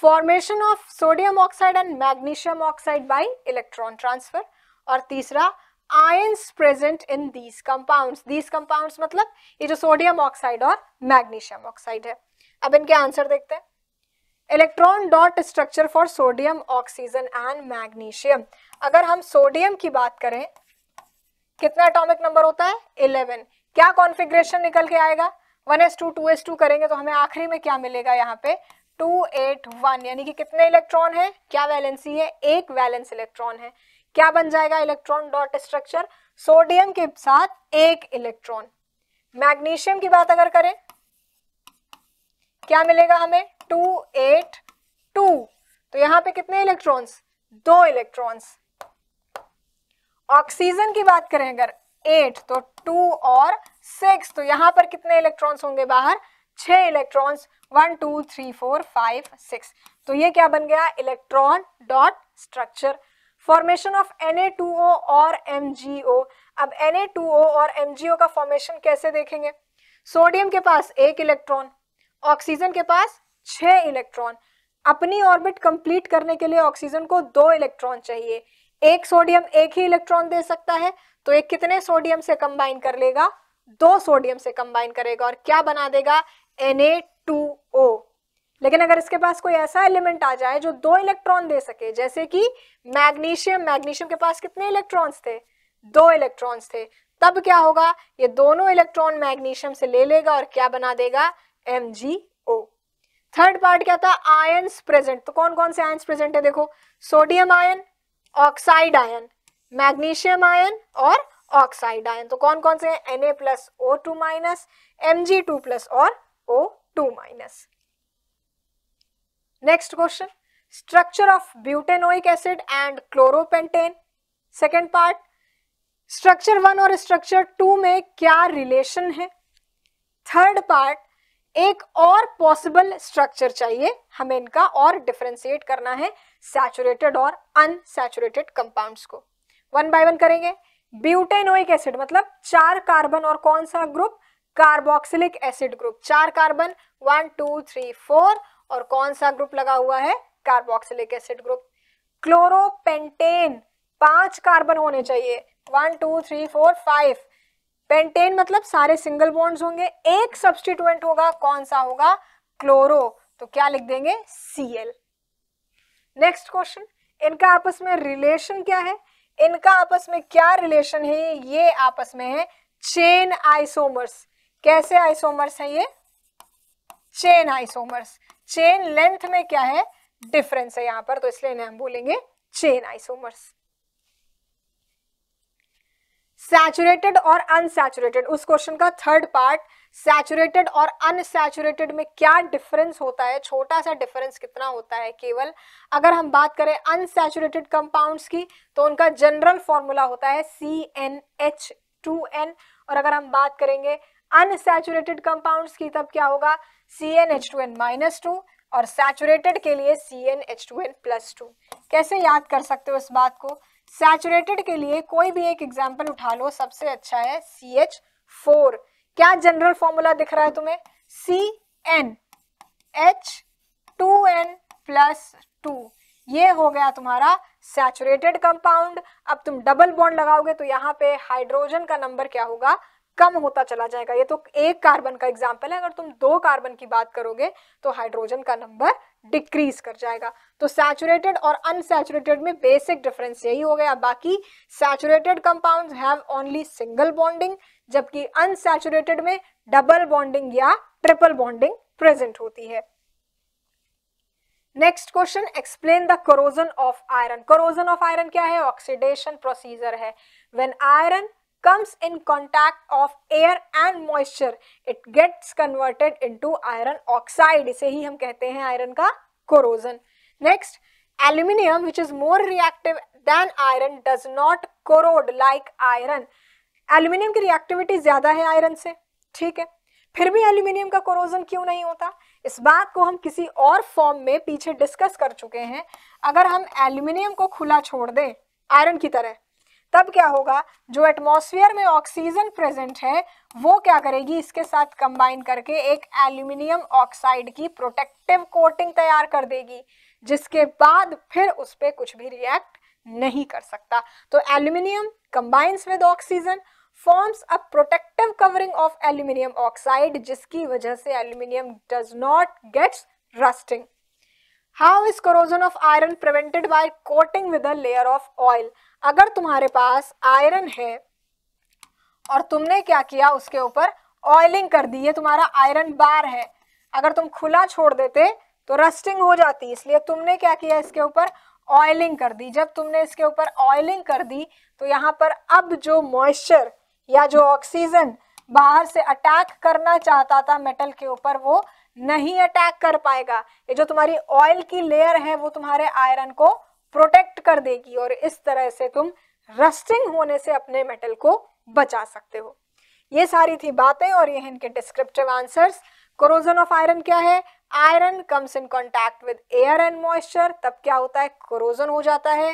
formation of sodium oxide and magnesium oxide by electron transfer और तीसरा ions present in these compound these compound मतलब ये जो sodium oxide और magnesium oxide है अब इनके answer देखते हैं electron dot structure for sodium oxygen and magnesium अगर हम सोडियम की बात करें कितना एटॉमिक नंबर होता है 11 क्या कॉन्फ़िगरेशन निकल के आएगा 1s2 2s2 करेंगे तो हमें आखिरी में क्या मिलेगा यहाँ पे 281 यानी कि कितने इलेक्ट्रॉन है क्या वैलेंसी है एक वैलेंस इलेक्ट्रॉन है क्या बन जाएगा इलेक्ट्रॉन डॉट स्ट्रक्चर सोडियम के साथ एक इलेक्ट्रॉन मैग्नीशियम की बात अगर करें क्या मिलेगा हमें टू एट टू तो यहां पे कितने इलेक्ट्रॉन्स दो इलेक्ट्रॉन्स ऑक्सीजन की बात करें अगर एट तो टू और सिक्स तो यहां पर कितने इलेक्ट्रॉन्स होंगे बाहर छह electrons one two three four five six तो ये क्या बन गया electron dot structure formation of Na2O और MgO अब Na2O और MgO का फॉर्मेशन कैसे देखेंगे सोडियम के पास एक इलेक्ट्रॉन ऑक्सीजन के पास छह इलेक्ट्रॉन अपनी ऑर्बिट कंप्लीट करने के लिए ऑक्सीजन को दो इलेक्ट्रॉन चाहिए एक सोडियम एक ही इलेक्ट्रॉन दे सकता है तो एक कितने सोडियम से कंबाइन कर लेगा दो सोडियम से कंबाइन करेगा और क्या बना देगा Na2O लेकिन अगर इसके पास कोई ऐसा एलिमेंट आ जाए जो दो इलेक्ट्रॉन दे सके जैसे कि मैग्नीशियम मैग्नीशियम के पास कितने इलेक्ट्रॉन्स थे दो इलेक्ट्रॉन्स थे तब क्या होगा ये दोनों इलेक्ट्रॉन मैग्नीशियम से ले लेगा और क्या बना देगा एम थर्ड पार्ट क्या था आयन्स प्रेजेंट तो कौन कौन से आयन्स प्रेजेंट है देखो sodium ion oxide ion magnesium ion और ऑक्साइड आयन तो कौन कौन से हैं A plus O two minus M G two plus और O two minus next question structure of butanoic acid and chloropentane second part structure one और structure two में क्या रिलेशन है थर्ड पार्ट एक और पॉसिबल स्ट्रक्चर चाहिए हमें इनका और डिफ्रेंशिएट करना है सैचुरेटेड और अनसेचुरेटेड कंपाउंड्स को वन बाय वन करेंगे ब्यूटेनोइक एसिड मतलब चार कार्बन और कौन सा ग्रुप कार्बोक्सिलिक एसिड ग्रुप चार carbon one two three four और कौन सा ग्रुप लगा हुआ है कार्बोक्सिलिक एसिड ग्रुप क्लोरोपेंटेन पांच कार्बन होने चाहिए one two three four five pentane मतलब सारे सिंगल बॉन्ड्स होंगे एक सब्सटीट्यूएंट होगा कौन सा होगा क्लोरो तो क्या लिख देंगे सीएल नेक्स्ट क्वेश्चन इनका आपस में रिलेशन क्या है इनका आपस में क्या रिलेशन है ये आपस में है चेन आइसोमर्स कैसे आइसोमर्स है ये चेन आइसोमर्स चेन लेंथ में क्या है डिफरेंस है यहां पर तो इसलिए इन्हें हम बोलेंगे चेन आइसोमर्स सैचुरेटेड और अनसेचुरेटेड उस क्वेश्चन का थर्ड पार्ट सैचुरेटेड और अनसेचुरेटेड में क्या डिफरेंस होता है छोटा सा डिफरेंस कितना होता है केवल अगर हम बात करें अनसेचुरेटेड कंपाउंड्स की तो उनका जनरल फॉर्मूला होता है C N H two N और अगर हम बात करेंगे अनसेचुरेटेड कंपाउंड्स की तब क्या होगा C N H two N minus two और सैचुरेटेड के लिए C N H two N plus two कैसे याद कर सकते हो इस बात को सैचुरेटेड के लिए कोई भी एक एग्जाम्पल उठा लो सबसे अच्छा है सी एच फोर क्या जनरल फॉर्मूला दिख रहा है तुम्हें C N H two N plus two ये हो गया तुम्हारा सैचुरेटेड कंपाउंड अब तुम डबल बॉन्ड लगाओगे तो यहाँ पे हाइड्रोजन का नंबर क्या होगा कम होता चला जाएगा ये तो एक कार्बन का एग्जाम्पल है अगर तुम दो कार्बन की बात करोगे तो हाइड्रोजन का नंबर डिक्रीज कर जाएगा तो सैचुरेटेड और अनसेचुरेटेड में बेसिक डिफरेंस यही हो गया बाकी saturated compounds have only single bonding जबकि अनसेचुरेटेड में डबल बॉन्डिंग या ट्रिपल बॉन्डिंग प्रेजेंट होती है next question explain the corrosion of iron corrosion of iron क्या है ऑक्सीडेशन प्रोसीजर है when iron comes in contact of air and moisture it gets converted into iron oxide इसे ही हम कहते हैं iron का corrosion next aluminium which is more reactive than iron does not corrode like iron aluminium की reactivity ज़्यादा है iron से ठीक है फिर भी एल्यूमिनियम का कोरोजन क्यों नहीं होता इस बात को हम किसी और फॉर्म में पीछे डिस्कस कर चुके हैं अगर हम एल्यूमिनियम को खुला छोड़ दें आयरन की तरह तब क्या होगा जो एटमोसफियर में ऑक्सीजन प्रेजेंट है वो क्या करेगी इसके साथ कंबाइन करके एक एल्यूमिनियम ऑक्साइड की प्रोटेक्टिव कोटिंग तैयार कर देगी जिसके बाद फिर उस पर कुछ भी रिएक्ट नहीं कर सकता तो aluminium combines with oxygen forms a protective covering of aluminium oxide जिसकी वजह से aluminium does not gets rusting how is corrosion of iron prevented by coating with a layer of oil अगर तुम्हारे पास आयरन है और तुमने क्या किया उसके ऊपर ऑयलिंग कर दी ये तुम्हारा आयरन बार है अगर तुम खुला छोड़ देते तो रस्टिंग हो जाती इसलिए तुमने क्या किया इसके ऊपर ऑयलिंग कर दी जब तुमने इसके ऊपर ऑयलिंग कर दी तो यहाँ पर अब जो मॉइस्चर या जो ऑक्सीजन बाहर से अटैक करना चाहता था मेटल के ऊपर वो नहीं अटैक कर पाएगा ये जो तुम्हारी ऑयल की लेयर है वो तुम्हारे आयरन को प्रोटेक्ट कर देगी और इस तरह से तुम रस्टिंग होने से अपने मेटल को बचा सकते हो ये सारी थी बातें और ये इनके descriptive answers corrosion of iron क्या है iron comes in contact with air and moisture तब क्या होता है क्रोजन हो जाता है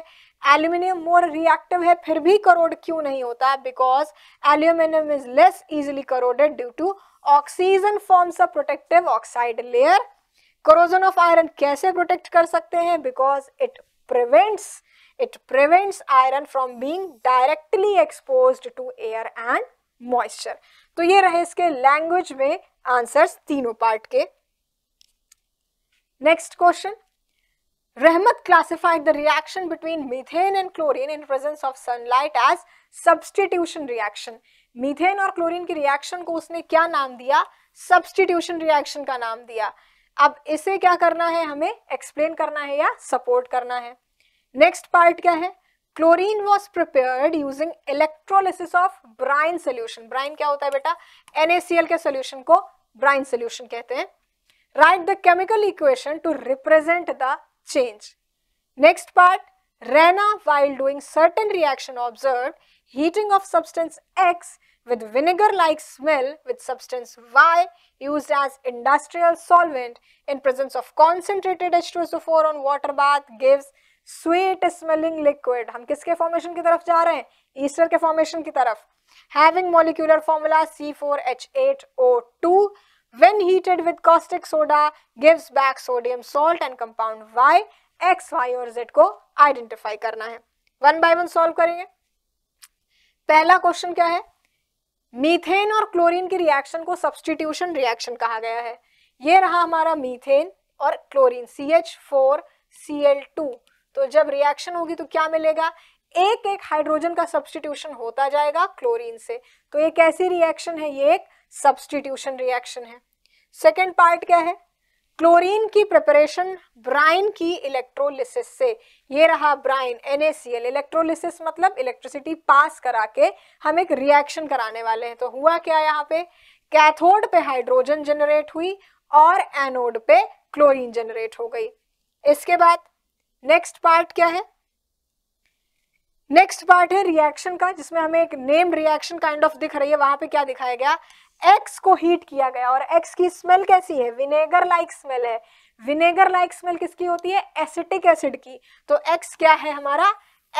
एल्यूमिनियम मोर रिएक्टिव है फिर भी करोड क्यों नहीं होता because aluminium is less easily corroded due to oxygen forms a protective oxide layer corrosion of iron कैसे प्रोटेक्ट कर सकते हैं because it prevents it prevents iron from being directly exposed to air and moisture तो ये रहे इसके language में answers तीनों पार्ट के next question Rahmat classified the reaction between methane and chlorine in presence of sunlight as substitution reaction methane और chlorine की reaction को उसने क्या नाम दिया सब्सटीट्यूशन रिएक्शन का नाम दिया अब इसे क्या करना है हमें एक्सप्लेन करना है या सपोर्ट करना है नेक्स्ट पार्ट क्या है chlorine was prepared using electrolysis of brine solution brine क्या होता है बेटा एनएसीएल के सोल्यूशन को ब्राइन सोल्यूशन कहते हैं write the chemical equation to represent the change next part Rena while doing certain reaction observe heating of substance X with vinegar-like smell with substance Y used as industrial solvent in presence of concentrated H2SO4 on water bath gives sweet smelling liquid. hum kiske formation ki taraf ja rahe hain ester ke formation ki taraf Having molecular formula C4H8O2 when heated with caustic soda gives back sodium salt and compound Y, X, Y or Z ko identify karna hai one by one solve karenge पहला question क्या है methane और chlorine की reaction को substitution reaction कहा गया है ये रहा हमारा मीथेन और chlorine C H four C L two तो जब रिएक्शन होगी तो क्या मिलेगा एक एक हाइड्रोजन का सब्सटीट्यूशन होता जाएगा क्लोरीन से तो ये कैसी रिएक्शन है ये एक सब्सटीट्यूशन रिएक्शन है सेकेंड पार्ट क्या है क्लोरीन की प्रिपरेशन ब्राइन की इलेक्ट्रोलिसिस से ये रहा ब्राइन NaCl इलेक्ट्रोलिसिस मतलब इलेक्ट्रिसिटी पास करा के हम एक रिएक्शन कराने वाले हैं तो हुआ क्या यहाँ पे कैथोड पे हाइड्रोजन जनरेट हुई और एनोड पे क्लोरीन जनरेट हो गई इसके बाद नेक्स्ट पार्ट क्या है नेक्स्ट पार्ट है रिएक्शन का जिसमें हमें एक नेम रिएक्शन काइंड ऑफ दिख रही है वहां पे क्या दिखाया गया एक्स को हीट किया गया और एक्स की स्मेल कैसी है विनेगर लाइक स्मेल है विनेगर लाइक स्मेल किसकी होती है एसिटिक एसिड की तो एक्स क्या है हमारा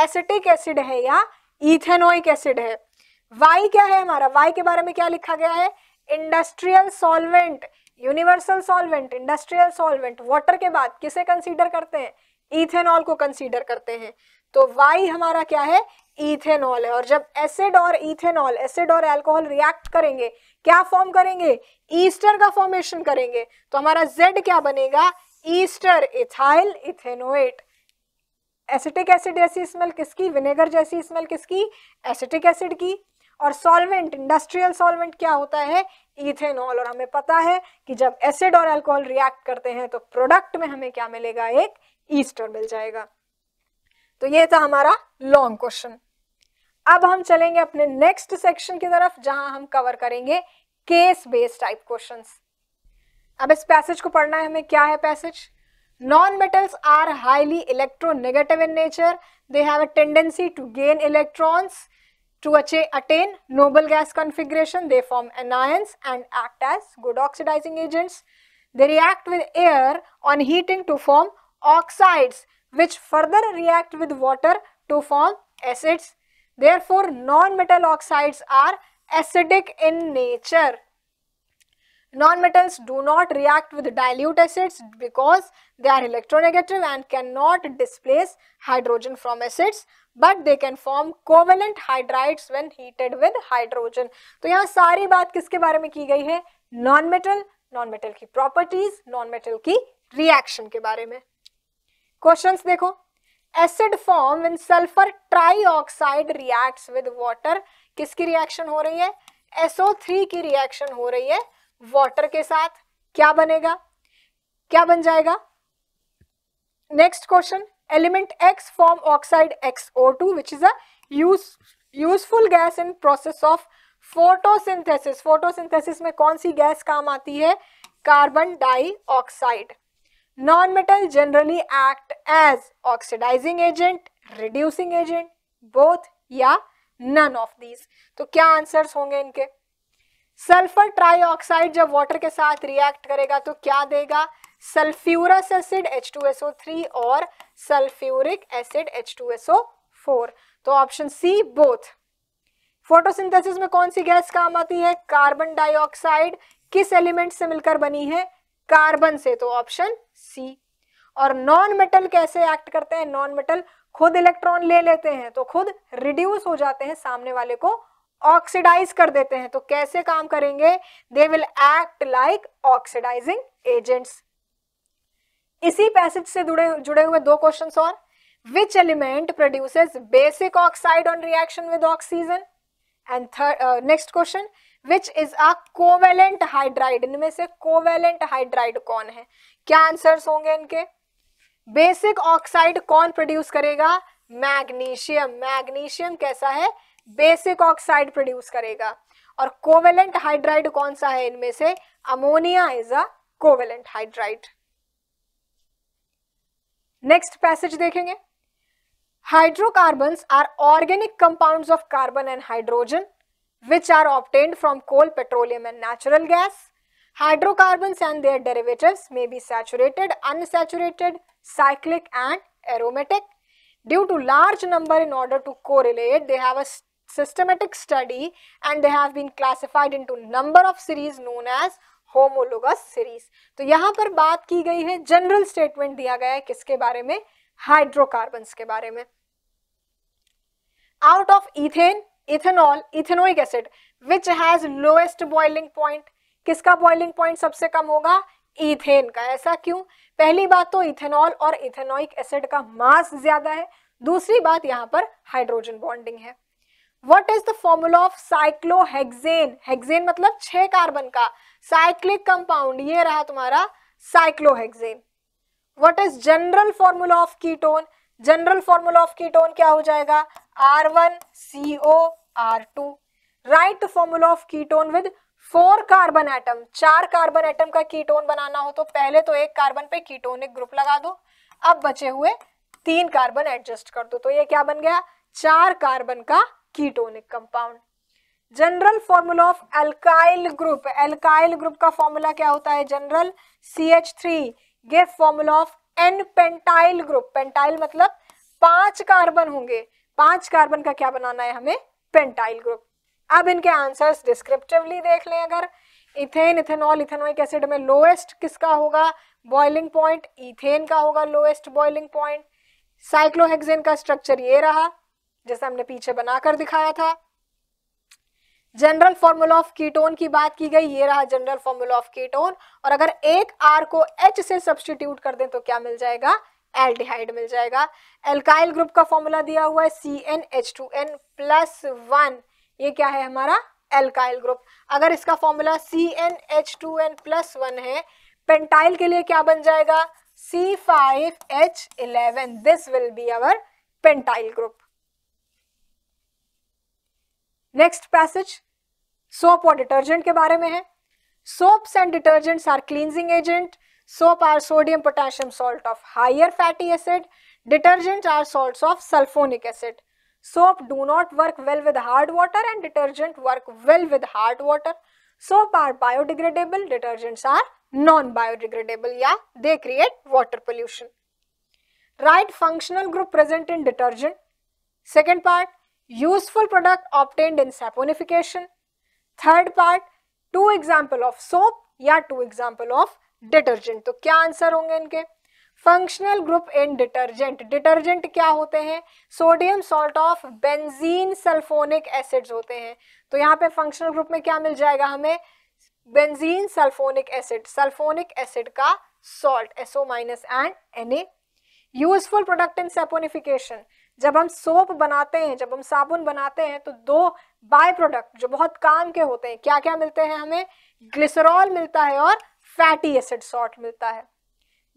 एसिटिक एसिड है या इथेनोइक एसिड है वाई क्या है हमारा वाई के बारे में क्या लिखा गया है industrial solvent universal solvent industrial solvent water के बाद किसे कंसीडर करते हैं इथेनॉल को कंसीडर करते हैं तो वाई हमारा क्या है इथेनॉल है और जब एसिड और इथेनॉल एसिड और एल्कोहल रिएक्ट करेंगे क्या फॉर्म करेंगे ईस्टर का फॉर्मेशन करेंगे तो हमारा जेड क्या बनेगा ester ethyl ethanoate acetic acid जैसी स्मेल किसकी विनेगर जैसी स्मेल किसकी एसिटिक एसिड की और सॉल्वेंट इंडस्ट्रियल सॉल्वेंट क्या होता है इथेनॉल और हमें पता है कि जब एसिड और एल्कोहल रिएक्ट करते हैं तो प्रोडक्ट में हमें क्या मिलेगा एक ईस्टर मिल जाएगा तो ये था हमारा लॉन्ग क्वेश्चन अब हम चलेंगे अपने नेक्स्ट सेक्शन की तरफ जहां हम कवर करेंगे केस बेस्ड टाइप क्वेश्चंस। अब इस पैसेज को पढ़ना है हमें क्या है passage non metals are highly electronegative in nature they have a tendency to gain electrons to achieve attain noble gas configuration, they form anions and act as good oxidising agents they react with air on heating to form oxides which further react with water to form acids Therefore, non-metal oxides are acidic in nature. Non-metals do not react with dilute acids because they are electronegative and cannot displace hydrogen from acids but they can form covalent hydrides when heated with hydrogen. to yahan sari baat kiske bare mein ki gayi hai Non-metal, non-metal ki properties, non-metal ki reaction ke bare mein questions dekho acid form in sulphur trioxide reacts with water किसकी reaction हो रही है SO three की reaction हो रही है water के साथ क्या बनेगा क्या बन जाएगा next question element X form oxide X O two which is useful gas in process of photosynthesis photosynthesis में कौन सी गैस काम आती है carbon dioxide non metal generally act as oxidising agent reducing agent both या none of these तो क्या answers होंगे इनके सल्फर ट्राईऑक्साइड जब वाटर के साथ रिएक्ट करेगा तो क्या देगा सल्फ्यूरस एसिड H2SO3 और सल्फ्यूरिक एसिड H2SO4 तो ऑप्शन सी बोथ फोटोसिंथेसिस में कौन सी गैस काम आती है कार्बन डाइऑक्साइड किस एलिमेंट से मिलकर बनी है कार्बन से तो ऑप्शन सी और नॉन मेटल कैसे एक्ट करते हैं नॉन मेटल खुद इलेक्ट्रॉन ले लेते हैं तो खुद रिड्यूस हो जाते हैं सामने वाले को ऑक्सीडाइज कर देते हैं तो कैसे काम करेंगे they will act like oxidising agents इसी पैसेज से जुड़े जुड़े हुए दो क्वेश्चन और which element produces basic oxide on reaction with oxygen and third next question which is a covalent hydride इनमें से कोवेलेंट हाइड्राइड कौन है क्या आंसर्स होंगे इनके बेसिक ऑक्साइड कौन प्रोड्यूस करेगा मैग्नीशियम मैग्नीशियम कैसा है बेसिक ऑक्साइड प्रोड्यूस करेगा और कोवेलेंट हाइड्राइड कौन सा है इनमें से ammonia is a covalent hydride next passage देखेंगे hydrocarbon are organic compounds of carbon and hydrogen which are obtained from coal, petroleum and natural gas. Hydrocarbons and their derivatives may be saturated, unsaturated, cyclic and aromatic. Due to large number in order to correlate, they have a systematic study and they have been classified into number of series known as homologous series तो यहाँ पर बात की गई है general statement दिया गया है किसके बारे में हाइड्रोकार्बन्स के बारे में out of ethane ethanol ethanoic acid which has lowest boiling point किसका बॉइलिंग पॉइंट सबसे कम होगा इथेन का ऐसा क्यों पहली बात तो इथेनॉल और इथेनोइक एसिड का मास ज्यादा है दूसरी बात यहाँ पर हाइड्रोजन बॉन्डिंग है what is the formula of cyclohexane hexane मतलब छह कार्बन का साइक्लिक कंपाउंड ये रहा तुम्हारा cyclohexane what is general formula of ketone general formula of ketone क्या हो जाएगा R one C O R two right the formula of ketone with four carbon atom चार कार्बन एटम का ketone बनाना हो तो पहले तो एक कार्बन पे कीटोनिक ग्रुप लगा दो अब बचे हुए तीन कार्बन एडजस्ट कर दो तो ये क्या बन गया चार कार्बन का ketonic compound general formula of alkyl group alkyl group का फॉर्मूला क्या होता है जनरल सी एच थ्री ये formula of N pentyl group pentyl मतलब पांच कार्बन होंगे पांच कार्बन का क्या बनाना है हमें पेंटाइल ग्रुप अब इनके आंसर्स डिस्क्रिप्टिवली देख लें अगर इथेन इथेनॉल इथेनोइक एसिड में लोएस्ट किसका होगा बॉइलिंग पॉइंट इथेन का होगा लोएस्ट बॉइलिंग पॉइंट साइक्लोहेक्सेन का स्ट्रक्चर ये रहा जैसा हमने पीछे बनाकर दिखाया था जनरल फॉर्मूला ऑफ कीटोन की बात की गई ये रहा जनरल फॉर्मूला ऑफ कीटोन और अगर एक आर को एच से सब्सटीट्यूट कर दें तो क्या मिल जाएगा एल्डिहाइड मिल जाएगा एल्काइल ग्रुप का फॉर्मूला दिया हुआ है C N H two N plus one ये क्या है हमारा एल्काइल ग्रुप अगर इसका formula C N H two N plus one है पेंटाइल के लिए क्या बन जाएगा C five H eleven this will be our pentyl group next passage soap और डिटर्जेंट के बारे में है soaps and detergents are cleansing agent Soap are sodium potassium salt of higher fatty acid. Detergents are salts of sulfonic acid. Soap do not work well with hard water and detergent work well with hard water. Soap are biodegradable, detergents are non-biodegradable, yeah, they create water pollution. Write functional group present in detergent. Second part, useful product obtained in saponification. Third part, two example of soap, yeah, two example of detergent तो क्या answer होंगे इनके functional group इन detergent detergent क्या होते हैं sodium salt of benzene sulphonic acids होते हैं तो यहाँ पे फंक्शनल ग्रुप में क्या मिल जाएगा हमें benzene sulphonic acid sulphonic acid का salt SO minus and N A useful product in saponification जब हम सोप बनाते हैं जब हम साबुन बनाते हैं तो दो बाय प्रोडक्ट जो बहुत काम के होते हैं क्या क्या मिलते हैं हमें ग्लिसरॉल मिलता है और फैटी एसिड सॉल्ट मिलता है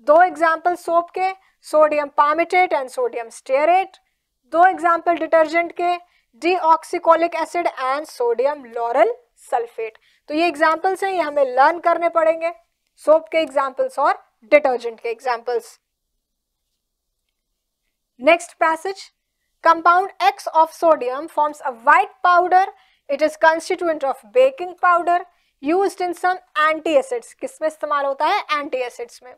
दो एग्जाम्पल सोप के sodium palmitate and sodium stearate दो एग्जाम्पल डिटर्जेंट के deoxycholic acid and sodium lauryl sulphate तो ये एग्जाम्पल्स हैं ये हमें लर्न करने पड़ेंगे सोप के एग्जाम्पल्स और डिटर्जेंट के examples next passage compound X of sodium forms a white powder it is constituent of baking powder used in some antacids किस में इस्तेमाल होता है एंटी एसिड्स में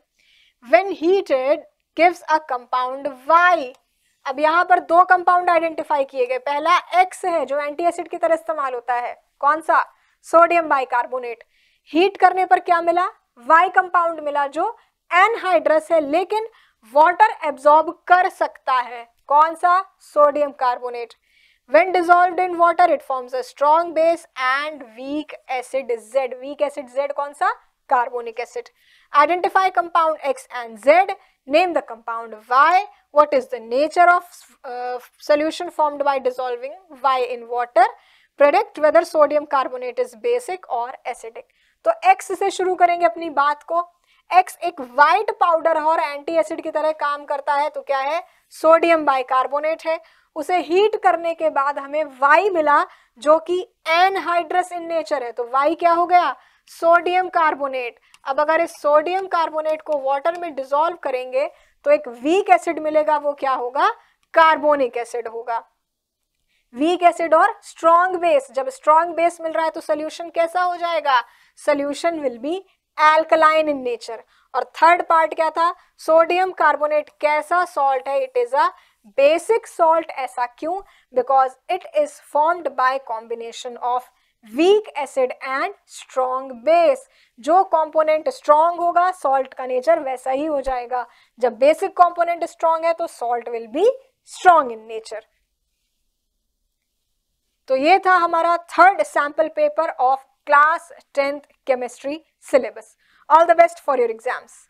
when heated gives a compound Y अब यहाँ पर दो कंपाउंड आइडेंटिफाई किए गए पहला एक्स है जो एंटी एसिड की तरह इस्तेमाल होता है कौन सा सोडियम बाइकार्बोनेट हीट करने पर क्या मिला वाई कंपाउंड मिला जो एनहाइड्रस है लेकिन वाटर एब्जॉर्ब कर सकता है कौन सा sodium carbonate When dissolved in water, it forms a strong base and weak acid Z. Weak acid Z कौन सा? Carbonic acid. Identify compound X and Z. Name the compound Y. What is the nature of uh, solution formed by dissolving Y in water? Predict whether sodium carbonate is basic or acidic. तो X से शुरू करेंगे अपनी बात को X एक white powder और antacid की तरह काम करता है तो क्या है सोडियम बाइकार्बोनेट है उसे हीट करने के बाद हमें वाई मिला जो कि एनहाइड्रस इन नेचर है तो वाई क्या हो गया सोडियम कार्बोनेट अब अगर इस सोडियम कार्बोनेट को वाटर में डिजोल्व करेंगे तो एक वीक एसिड मिलेगा वो क्या होगा कार्बोनिक एसिड होगा वीक एसिड और स्ट्रॉन्ग बेस जब स्ट्रॉन्ग बेस मिल रहा है तो सोल्यूशन कैसा हो जाएगा solution will be alkaline in nature और थर्ड पार्ट क्या था सोडियम कार्बोनेट कैसा सॉल्ट है it is a basic salt ऐसा क्यों because it is formed by combination of weak acid and strong base जो कॉम्पोनेंट स्ट्रॉन्ग होगा सॉल्ट का नेचर वैसा ही हो जाएगा जब बेसिक कॉम्पोनेंट स्ट्रॉन्ग है तो salt will be strong in nature तो ये था हमारा third sample paper of class tenth chemistry syllabus all the best for your exams